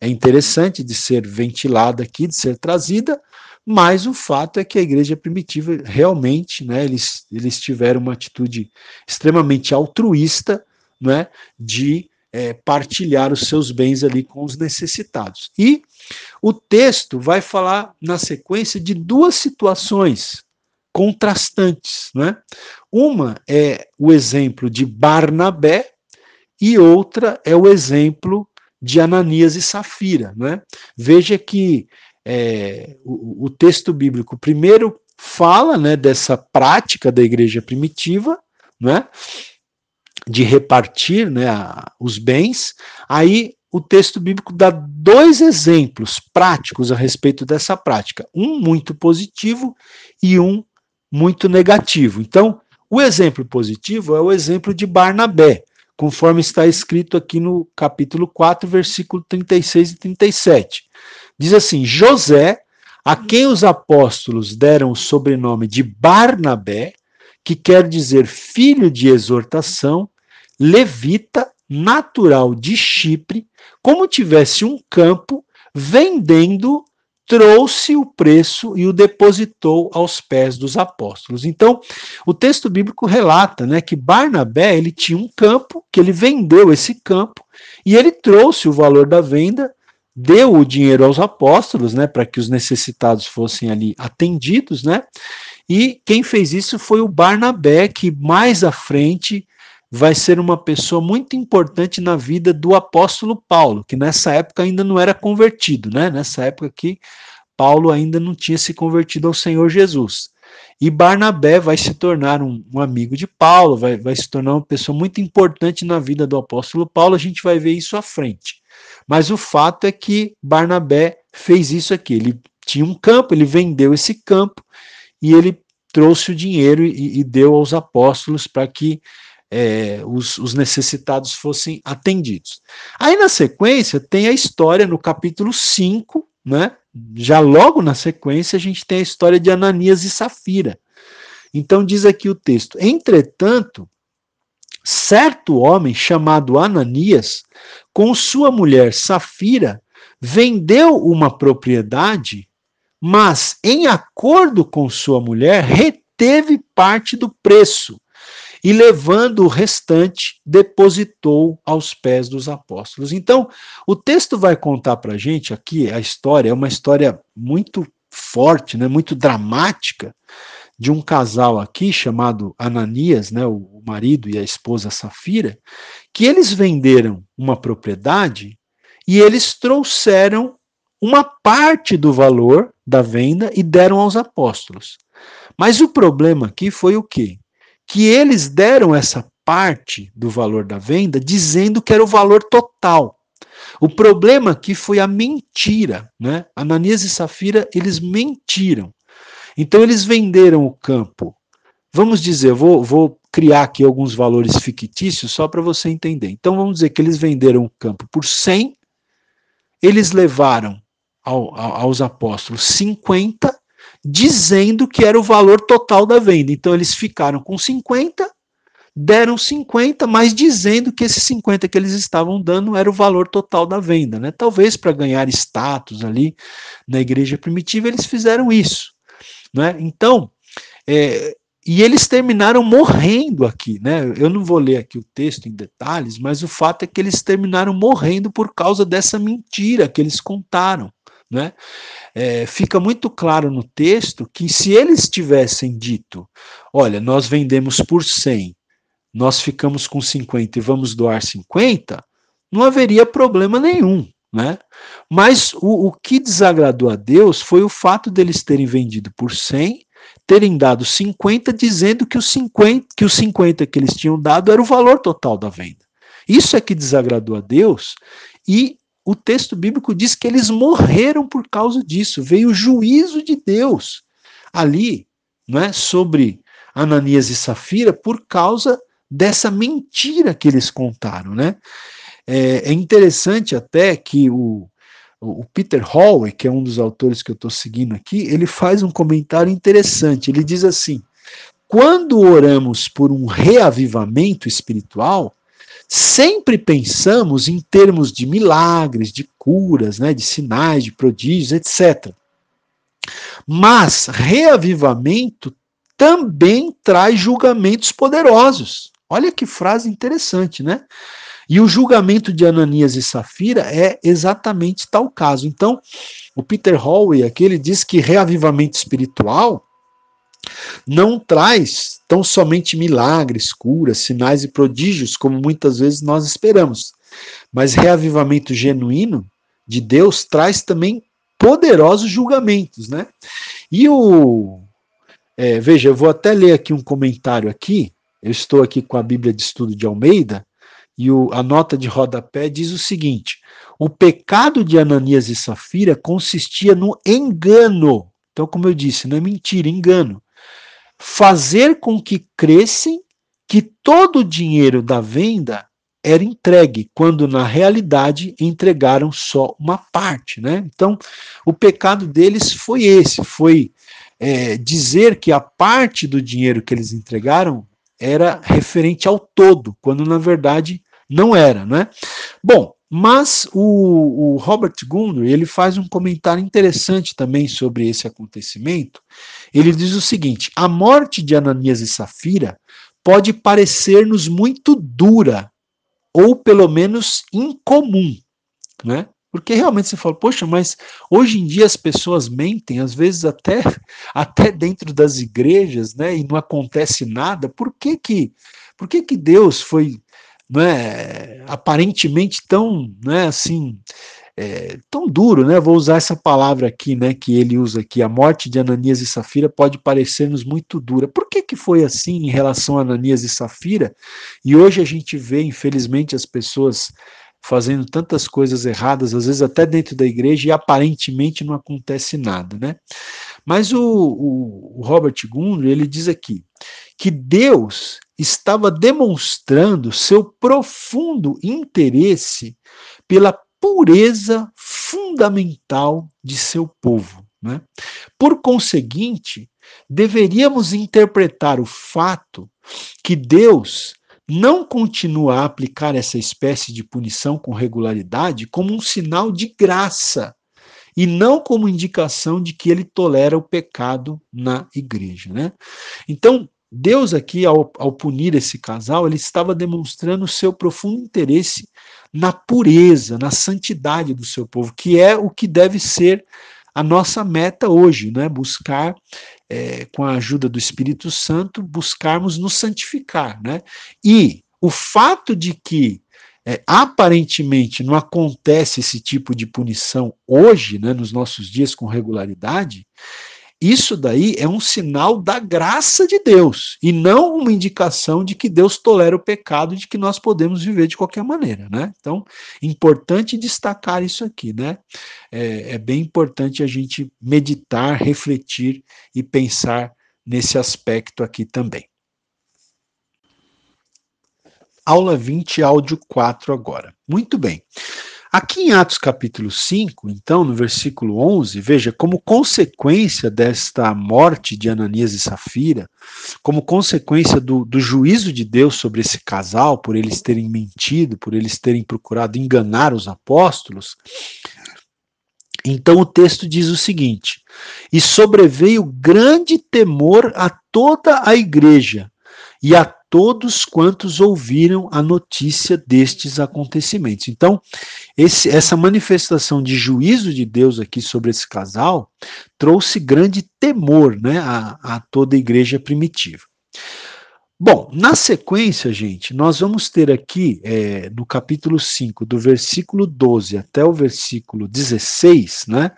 é interessante de ser ventilada aqui, de ser trazida, mas o fato é que a igreja primitiva realmente, né, eles, eles tiveram uma atitude extremamente altruísta, né, de é, partilhar os seus bens ali com os necessitados. E o texto vai falar na sequência de duas situações contrastantes, né? Uma é o exemplo de Barnabé e outra é o exemplo de Ananias e Safira. Né? Veja que é, o, o texto bíblico primeiro fala né, dessa prática da igreja primitiva, né, de repartir né, a, os bens. Aí o texto bíblico dá dois exemplos práticos a respeito dessa prática, um muito positivo e um muito negativo. Então, o exemplo positivo é o exemplo de Barnabé, conforme está escrito aqui no capítulo 4, versículo 36 e 37. Diz assim: José, a quem os apóstolos deram o sobrenome de Barnabé, que quer dizer filho de exortação, levita, natural de Chipre, como tivesse um campo vendendo trouxe o preço e o depositou aos pés dos apóstolos. Então, o texto bíblico relata, né, que Barnabé, ele tinha um campo, que ele vendeu esse campo e ele trouxe o valor da venda, deu o dinheiro aos apóstolos, né, para que os necessitados fossem ali atendidos, né? E quem fez isso foi o Barnabé, que mais à frente vai ser uma pessoa muito importante na vida do apóstolo Paulo, que nessa época ainda não era convertido, né? Nessa época que Paulo ainda não tinha se convertido ao Senhor Jesus. E Barnabé vai se tornar um, um amigo de Paulo, vai, vai se tornar uma pessoa muito importante na vida do apóstolo Paulo, a gente vai ver isso à frente. Mas o fato é que Barnabé fez isso aqui. Ele tinha um campo, ele vendeu esse campo e ele trouxe o dinheiro e, e deu aos apóstolos para que é, os, os necessitados fossem atendidos. Aí na sequência tem a história no capítulo 5, né? Já logo na sequência a gente tem a história de Ananias e Safira. Então diz aqui o texto: Entretanto, certo homem chamado Ananias, com sua mulher Safira, vendeu uma propriedade, mas em acordo com sua mulher reteve parte do preço e levando o restante, depositou aos pés dos apóstolos. Então, o texto vai contar para a gente aqui a história, é uma história muito forte, né, muito dramática, de um casal aqui chamado Ananias, né, o marido e a esposa Safira, que eles venderam uma propriedade e eles trouxeram uma parte do valor da venda e deram aos apóstolos. Mas o problema aqui foi o quê? que eles deram essa parte do valor da venda dizendo que era o valor total. O problema aqui foi a mentira, né? Ananias e Safira, eles mentiram. Então eles venderam o campo. Vamos dizer, vou, vou criar aqui alguns valores fictícios só para você entender. Então vamos dizer que eles venderam o campo por 100, eles levaram ao, ao, aos apóstolos 50 dizendo que era o valor total da venda. Então eles ficaram com 50, deram 50, mas dizendo que esses 50 que eles estavam dando era o valor total da venda, né? Talvez para ganhar status ali na igreja primitiva eles fizeram isso, né? Então, é, e eles terminaram morrendo aqui, né? Eu não vou ler aqui o texto em detalhes, mas o fato é que eles terminaram morrendo por causa dessa mentira que eles contaram. Né? É, fica muito claro no texto que se eles tivessem dito, olha, nós vendemos por 100, nós ficamos com 50 e vamos doar 50, não haveria problema nenhum. Né? Mas o, o que desagradou a Deus foi o fato deles terem vendido por 100, terem dado 50, dizendo que os 50 que, os 50 que eles tinham dado era o valor total da venda. Isso é que desagradou a Deus e o texto bíblico diz que eles morreram por causa disso. Veio o juízo de Deus ali, é, sobre Ananias e Safira por causa dessa mentira que eles contaram, né? É, é interessante até que o, o Peter Hall, que é um dos autores que eu estou seguindo aqui, ele faz um comentário interessante. Ele diz assim: quando oramos por um reavivamento espiritual, sempre pensamos em termos de milagres, de curas, né, de sinais, de prodígios, etc. Mas reavivamento também traz julgamentos poderosos. Olha que frase interessante, né? E o julgamento de Ananias e Safira é exatamente tal caso. Então, o Peter Hallway aqui ele diz que reavivamento espiritual não traz tão somente milagres, curas, sinais e prodígios, como muitas vezes nós esperamos. Mas reavivamento genuíno de Deus traz também poderosos julgamentos, né? E o é, veja, eu vou até ler aqui um comentário aqui. Eu estou aqui com a Bíblia de Estudo de Almeida e o, a nota de rodapé diz o seguinte: o pecado de Ananias e Safira consistia no engano. Então, como eu disse, não é mentira, engano fazer com que cressem que todo o dinheiro da venda era entregue, quando na realidade entregaram só uma parte. Né? Então, o pecado deles foi esse: foi é, dizer que a parte do dinheiro que eles entregaram era referente ao todo, quando na verdade não era. Né? Bom, mas o, o Robert Gundry ele faz um comentário interessante também sobre esse acontecimento ele diz o seguinte: a morte de Ananias e Safira pode parecer-nos muito dura, ou pelo menos incomum, né? Porque realmente você fala, poxa, mas hoje em dia as pessoas mentem, às vezes até, até dentro das igrejas, né? E não acontece nada. Por que que, por que, que Deus foi né, aparentemente tão né, assim é, tão duro, né? Vou usar essa palavra aqui, né? Que ele usa aqui. A morte de Ananias e Safira pode parecer-nos muito dura. Por que, que foi assim em relação a Ananias e Safira? E hoje a gente vê, infelizmente, as pessoas fazendo tantas coisas erradas, às vezes até dentro da igreja, e aparentemente não acontece nada, né? Mas o, o, o Robert Gundry, ele diz aqui que Deus estava demonstrando seu profundo interesse pela pureza fundamental de seu povo. Né? Por conseguinte, deveríamos interpretar o fato que Deus não continua a aplicar essa espécie de punição com regularidade como um sinal de graça e não como indicação de que ele tolera o pecado na igreja, né? Então, Deus aqui, ao, ao punir esse casal, ele estava demonstrando o seu profundo interesse na pureza, na santidade do seu povo, que é o que deve ser a nossa meta hoje, né? Buscar, é, com a ajuda do Espírito Santo, buscarmos nos santificar, né? E o fato de que é, aparentemente não acontece esse tipo de punição hoje, né, nos nossos dias, com regularidade, isso daí é um sinal da graça de Deus e não uma indicação de que Deus tolera o pecado de que nós podemos viver de qualquer maneira, né? Então, importante destacar isso aqui, né? É, é bem importante a gente meditar, refletir e pensar nesse aspecto aqui também. Aula 20, áudio 4 agora. Muito bem. Aqui em Atos capítulo 5, então, no versículo 11, veja, como consequência desta morte de Ananias e Safira, como consequência do, do juízo de Deus sobre esse casal, por eles terem mentido, por eles terem procurado enganar os apóstolos, então o texto diz o seguinte: E sobreveio grande temor a toda a igreja e a todos quantos ouviram a notícia destes acontecimentos. Então, esse, essa manifestação de juízo de Deus aqui sobre esse casal trouxe grande temor né, a, a toda a igreja primitiva. Bom, na sequência, gente, nós vamos ter aqui é, no capítulo 5, do versículo 12 até o versículo 16, né?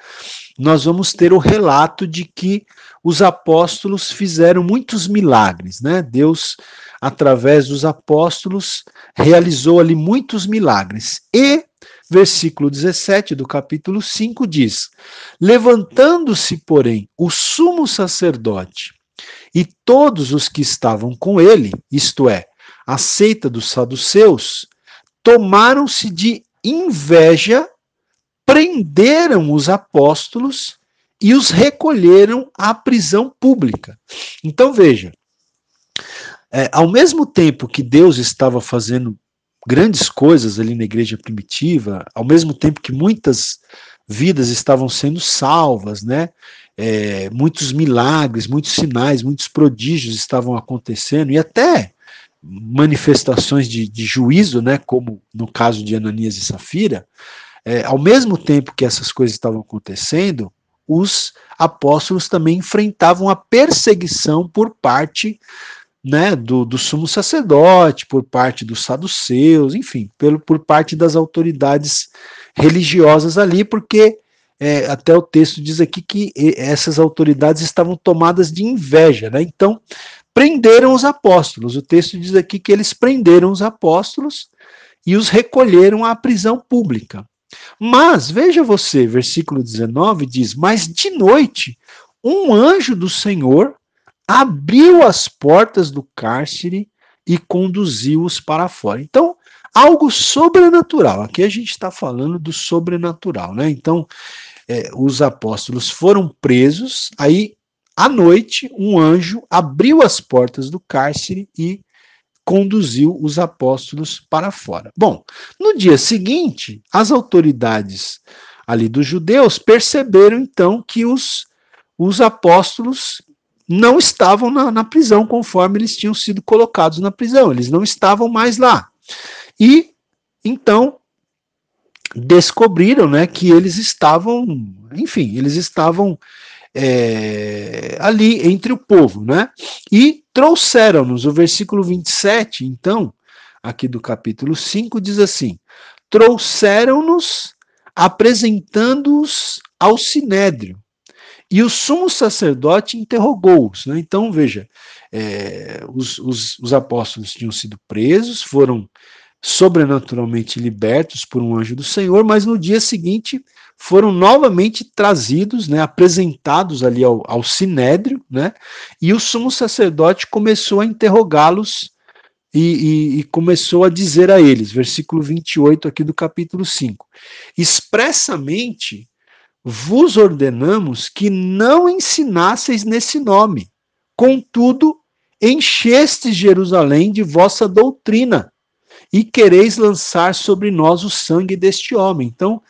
Nós vamos ter o relato de que os apóstolos fizeram muitos milagres, né? Deus através dos apóstolos, realizou ali muitos milagres. E, versículo 17 do capítulo 5 diz: Levantando-se, porém, o sumo sacerdote e todos os que estavam com ele, isto é, a seita dos saduceus, tomaram-se de inveja, prenderam os apóstolos e os recolheram à prisão pública. Então veja, é, ao mesmo tempo que Deus estava fazendo grandes coisas ali na igreja primitiva, ao mesmo tempo que muitas vidas estavam sendo salvas, né? É, muitos milagres, muitos sinais, muitos prodígios estavam acontecendo e até manifestações de, de juízo, né? Como no caso de Ananias e Safira. É, ao mesmo tempo que essas coisas estavam acontecendo, os apóstolos também enfrentavam a perseguição por parte né, do, do sumo sacerdote, por parte dos saduceus, enfim, pelo, por parte das autoridades religiosas ali, porque é, até o texto diz aqui que essas autoridades estavam tomadas de inveja, né? Então, prenderam os apóstolos. O texto diz aqui que eles prenderam os apóstolos e os recolheram à prisão pública. Mas, veja você, versículo 19 diz: Mas de noite, um anjo do Senhor abriu as portas do cárcere e conduziu-os para fora. Então, algo sobrenatural. Aqui a gente está falando do sobrenatural, né? Então, é, os apóstolos foram presos, aí à noite um anjo abriu as portas do cárcere e conduziu os apóstolos para fora. Bom, no dia seguinte, as autoridades ali dos judeus perceberam então que os, os apóstolos não estavam na, na prisão conforme eles tinham sido colocados na prisão, eles não estavam mais lá. E então descobriram né, que eles estavam, enfim, eles estavam é, ali entre o povo, né? E trouxeram-nos, o versículo 27, então, aqui do capítulo 5, diz assim: trouxeram-nos apresentando-os ao sinédrio, e o sumo sacerdote interrogou-os. Né? Então, veja, é, os, os, os apóstolos tinham sido presos, foram sobrenaturalmente libertos por um anjo do Senhor, mas no dia seguinte foram novamente trazidos, né, apresentados ali ao, ao sinédrio, né, e o sumo sacerdote começou a interrogá-los e, e, e, começou a dizer a eles, versículo 28 aqui do capítulo 5, expressamente vos ordenamos que não ensinasseis nesse nome. Contudo, encheste Jerusalém de vossa doutrina e quereis lançar sobre nós o sangue deste homem. Então,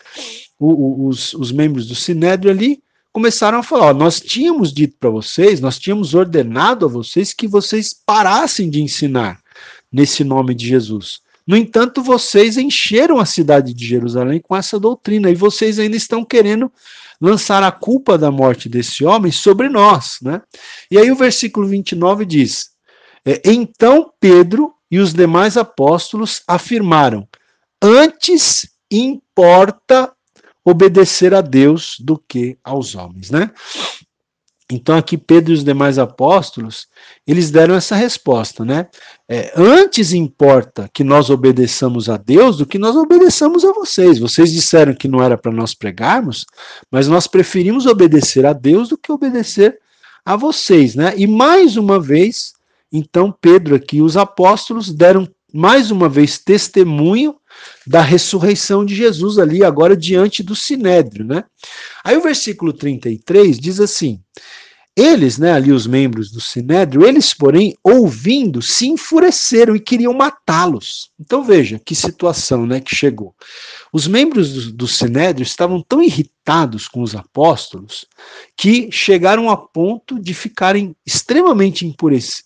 o, o, os, os, membros do Sinédrio ali começaram a falar: ó, nós tínhamos dito para vocês, nós tínhamos ordenado a vocês que vocês parassem de ensinar nesse nome de Jesus. No entanto, vocês encheram a cidade de Jerusalém com essa doutrina e vocês ainda estão querendo lançar a culpa da morte desse homem sobre nós, né? E aí o versículo 29 diz: é, Então Pedro e os demais apóstolos afirmaram: Antes importa obedecer a Deus do que aos homens, né? Então aqui Pedro e os demais apóstolos, eles deram essa resposta, né? É, antes importa que nós obedeçamos a Deus do que nós obedeçamos a vocês. Vocês disseram que não era para nós pregarmos, mas nós preferimos obedecer a Deus do que obedecer a vocês, né? E mais uma vez, então Pedro aqui, os apóstolos deram mais uma vez testemunho da ressurreição de Jesus ali, agora diante do sinédrio, né? Aí o versículo 33 diz assim: Eles, né, ali os membros do sinédrio, eles, porém, ouvindo, se enfureceram e queriam matá-los. Então veja que situação, né, que chegou. Os membros do, do sinédrio estavam tão irritados com os apóstolos que chegaram a ponto de ficarem extremamente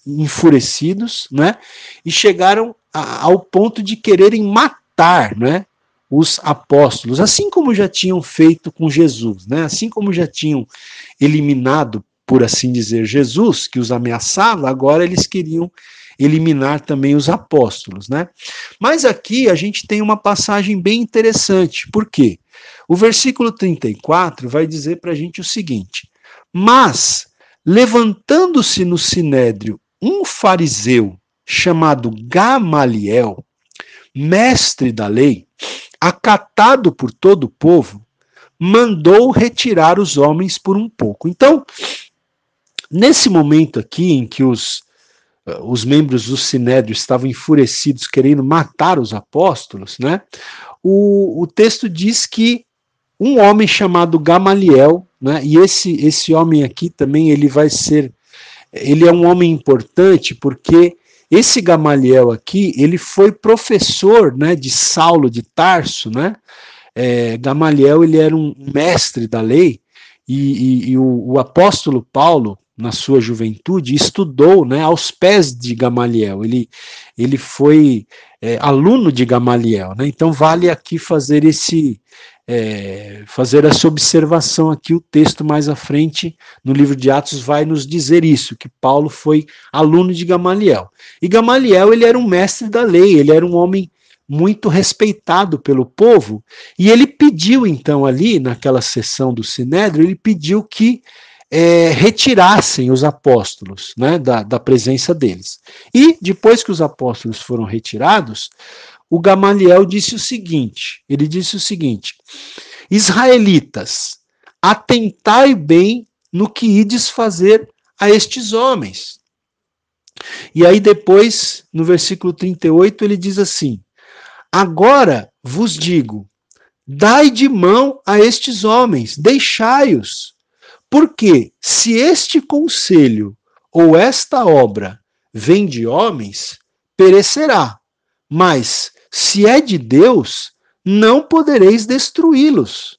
enfurecidos, né? E chegaram ao ponto de quererem matar matar né, os apóstolos, assim como já tinham feito com Jesus, né, assim como já tinham eliminado, por assim dizer, Jesus, que os ameaçava, agora eles queriam eliminar também os apóstolos, né? Mas aqui a gente tem uma passagem bem interessante, por quê? O versículo 34 vai dizer para a gente o seguinte: Mas, levantando-se no sinédrio um fariseu chamado Gamaliel, mestre da lei, acatado por todo o povo, mandou retirar os homens por um pouco. Então, nesse momento aqui em que os, eh, os membros do Sinédrio estavam enfurecidos, querendo matar os apóstolos, né? O, o texto diz que um homem chamado Gamaliel, né? E esse esse homem aqui também ele vai ser ele é um homem importante porque esse Gamaliel aqui, ele foi professor né, de Saulo de Tarso, né? É, Gamaliel ele era um mestre da lei e, e, e o, o, apóstolo Paulo na sua juventude estudou né, aos pés de Gamaliel ele, ele foi é, aluno de Gamaliel né? então vale aqui fazer esse é, fazer essa observação aqui. O texto mais à frente, no livro de Atos, vai nos dizer isso, que Paulo foi aluno de Gamaliel. E Gamaliel, ele era um mestre da lei, ele era um homem muito respeitado pelo povo, e ele pediu, então, ali, naquela sessão do Sinédrio, ele pediu que é, retirassem os apóstolos né, da, da presença deles. E depois que os apóstolos foram retirados, o Gamaliel disse o seguinte: ele disse o seguinte: Israelitas, atentai bem no que ides fazer a estes homens. E aí depois, no versículo 38, ele diz assim: Agora vos digo, dai de mão a estes homens, deixai-os. Porque se este conselho ou esta obra vem de homens, perecerá. Mas se é de Deus, não podereis destruí-los,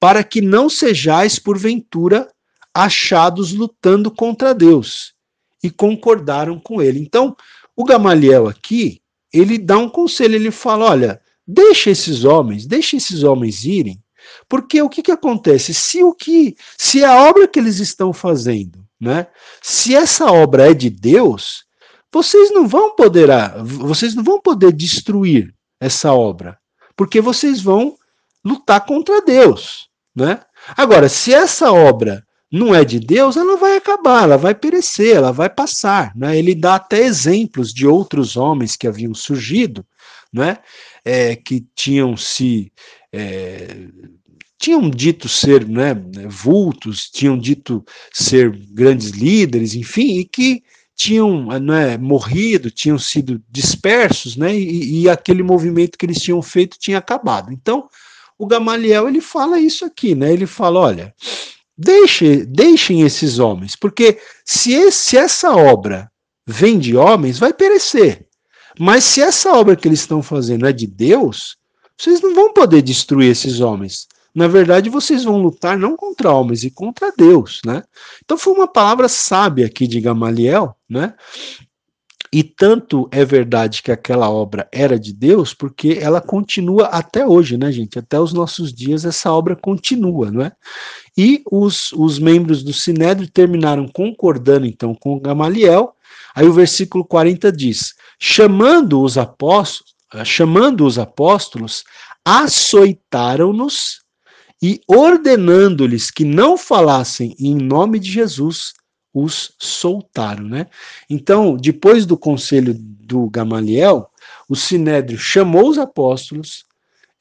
para que não sejais, porventura, achados lutando contra Deus. E concordaram com ele. Então, o Gamaliel aqui, ele dá um conselho, ele fala: olha, deixa esses homens, deixa esses homens irem, porque o que, que acontece? Se o que, se a obra que eles estão fazendo, né? Se essa obra é de Deus, vocês não vão poder, vocês não vão poder destruir essa obra, porque vocês vão lutar contra Deus, né? Agora, se essa obra não é de Deus, ela vai acabar, ela vai perecer, ela vai passar, né? Ele dá até exemplos de outros homens que haviam surgido, né? É, que tinham se é, tinham dito ser né, vultos, tinham dito ser grandes líderes, enfim, e que tinham eh, né, morrido, tinham sido dispersos, né, e, e, aquele movimento que eles tinham feito tinha acabado. Então, o Gamaliel ele fala isso aqui, né? Ele fala, olha, deixe, deixem esses homens, porque se, esse, se essa obra vem de homens, vai perecer. Mas se essa obra que eles estão fazendo é de Deus, vocês não vão poder destruir esses homens. Na verdade, vocês vão lutar não contra homens e contra Deus, né? Então foi uma palavra sábia aqui de Gamaliel, né? E tanto é verdade que aquela obra era de Deus, porque ela continua até hoje, né, gente? Até os nossos dias essa obra continua, não é? E os, os membros do Sinédrio terminaram concordando, então, com Gamaliel. Aí o versículo 40 diz: chamando os apóstolos, chamando os apóstolos, açoitaram-nos e ordenando-lhes que não falassem em nome de Jesus, os soltaram, né? Então, depois do conselho do Gamaliel, o Sinédrio chamou os apóstolos,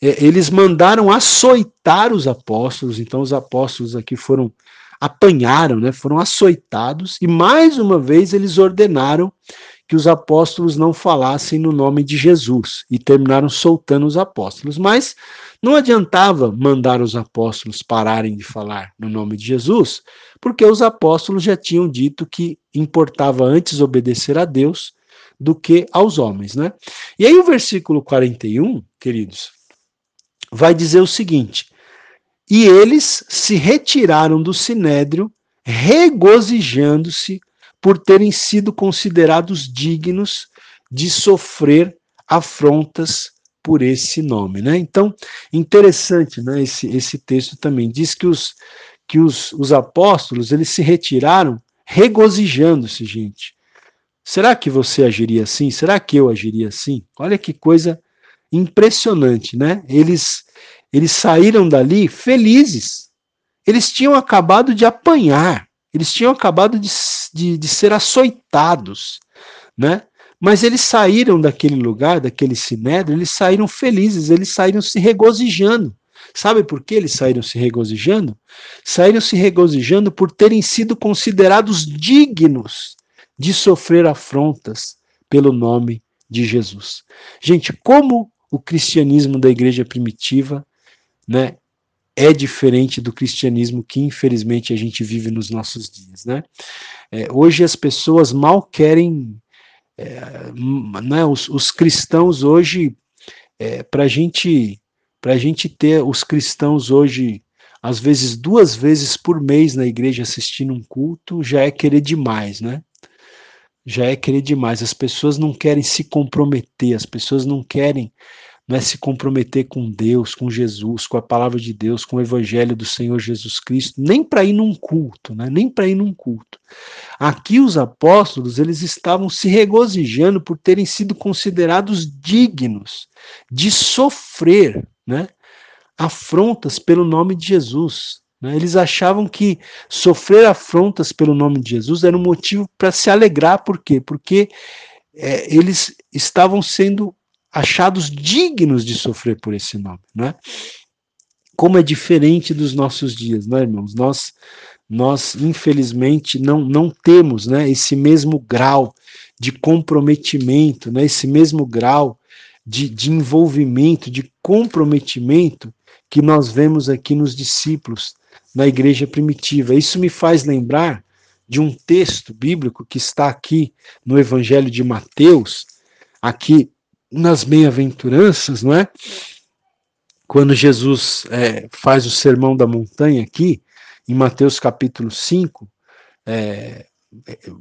é, eles mandaram açoitar os apóstolos, então os apóstolos aqui foram apanharam, né? Foram açoitados e mais uma vez eles ordenaram que os apóstolos não falassem no nome de Jesus e terminaram soltando os apóstolos. Mas não adiantava mandar os apóstolos pararem de falar no nome de Jesus, porque os apóstolos já tinham dito que importava antes obedecer a Deus do que aos homens, né? E aí o versículo 41, queridos, vai dizer o seguinte: E eles se retiraram do sinédrio, regozijando-se por terem sido considerados dignos de sofrer afrontas por esse nome, né? Então, interessante, né? Esse, esse texto também diz que os que os, os apóstolos eles se retiraram regozijando-se, gente. Será que você agiria assim? Será que eu agiria assim? Olha que coisa impressionante, né? Eles eles saíram dali felizes. Eles tinham acabado de apanhar. Eles tinham acabado de, de, de ser açoitados, né? Mas eles saíram daquele lugar, daquele sinédrio, eles saíram felizes, eles saíram se regozijando. Sabe por que eles saíram se regozijando? Saíram se regozijando por terem sido considerados dignos de sofrer afrontas pelo nome de Jesus. Gente, como o cristianismo da igreja primitiva né, é diferente do cristianismo que infelizmente a gente vive nos nossos dias, né? É, hoje as pessoas mal querem, é, né, os, os, cristãos hoje, é, para gente, a gente ter os cristãos hoje, às vezes duas vezes por mês na igreja assistindo um culto, já é querer demais, né? Já é querer demais. As pessoas não querem se comprometer, as pessoas não querem não é se comprometer com Deus, com Jesus, com a palavra de Deus, com o evangelho do Senhor Jesus Cristo, nem para ir num culto, né? nem para ir num culto. Aqui os apóstolos, eles estavam se regozijando por terem sido considerados dignos de sofrer, né? afrontas pelo nome de Jesus. Né? Eles achavam que sofrer afrontas pelo nome de Jesus era um motivo para se alegrar, por quê? Porque é, eles estavam sendo achados dignos de sofrer por esse nome, né? Como é diferente dos nossos dias, né, irmãos? Nós, nós infelizmente não não temos, né, esse mesmo grau de comprometimento, né, esse mesmo grau de, de envolvimento, de comprometimento que nós vemos aqui nos discípulos na igreja primitiva. Isso me faz lembrar de um texto bíblico que está aqui no Evangelho de Mateus, aqui nas bem-aventuranças, não é? Quando Jesus é, faz o sermão da montanha aqui, em Mateus capítulo 5, é,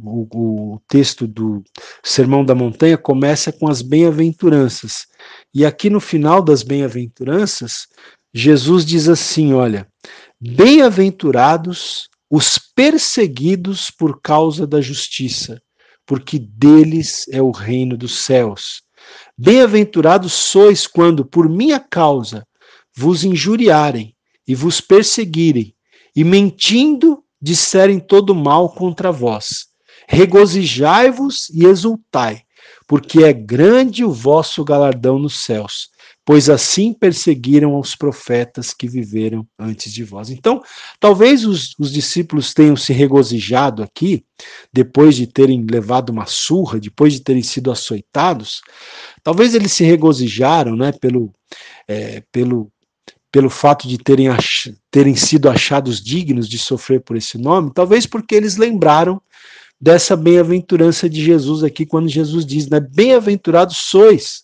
o, o, texto do Sermão da Montanha começa com as bem-aventuranças. E aqui no final das bem-aventuranças, Jesus diz assim: Olha, bem-aventurados os perseguidos por causa da justiça, porque deles é o reino dos céus. Bem-aventurados sois quando, por minha causa, vos injuriarem e vos perseguirem, e mentindo disserem todo mal contra vós. Regozijai-vos e exultai, porque é grande o vosso galardão nos céus pois assim perseguiram os profetas que viveram antes de vós. Então, talvez os, os, discípulos tenham se regozijado aqui, depois de terem levado uma surra, depois de terem sido açoitados, talvez eles se regozijaram né, pelo, é, pelo, pelo fato de terem, ach, terem sido achados dignos de sofrer por esse nome, talvez porque eles lembraram dessa bem-aventurança de Jesus aqui, quando Jesus diz, né, bem-aventurados sois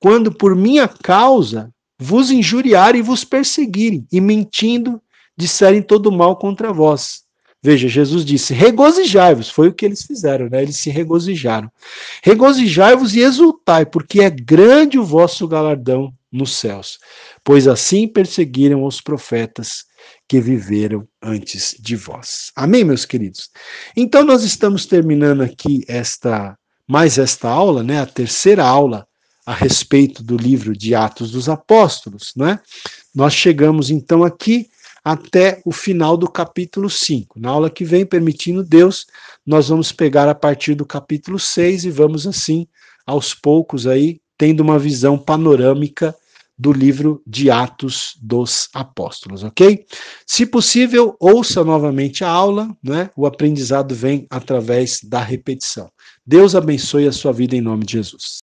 quando por minha causa vos injuriarem e vos perseguirem, e mentindo disserem todo mal contra vós. Veja, Jesus disse: regozijai-vos, foi o que eles fizeram, né? Eles se regozijaram. Regozijai-vos e exultai, porque é grande o vosso galardão nos céus, pois assim perseguiram os profetas que viveram antes de vós. Amém, meus queridos. Então nós estamos terminando aqui esta mais esta aula, né, a terceira aula a respeito do livro de Atos dos Apóstolos, né? Nós chegamos então aqui até o final do capítulo 5. Na aula que vem, permitindo Deus, nós vamos pegar a partir do capítulo 6 e vamos assim, aos poucos aí, tendo uma visão panorâmica do livro de Atos dos Apóstolos, ok? Se possível, ouça novamente a aula, né? O aprendizado vem através da repetição. Deus abençoe a sua vida em nome de Jesus.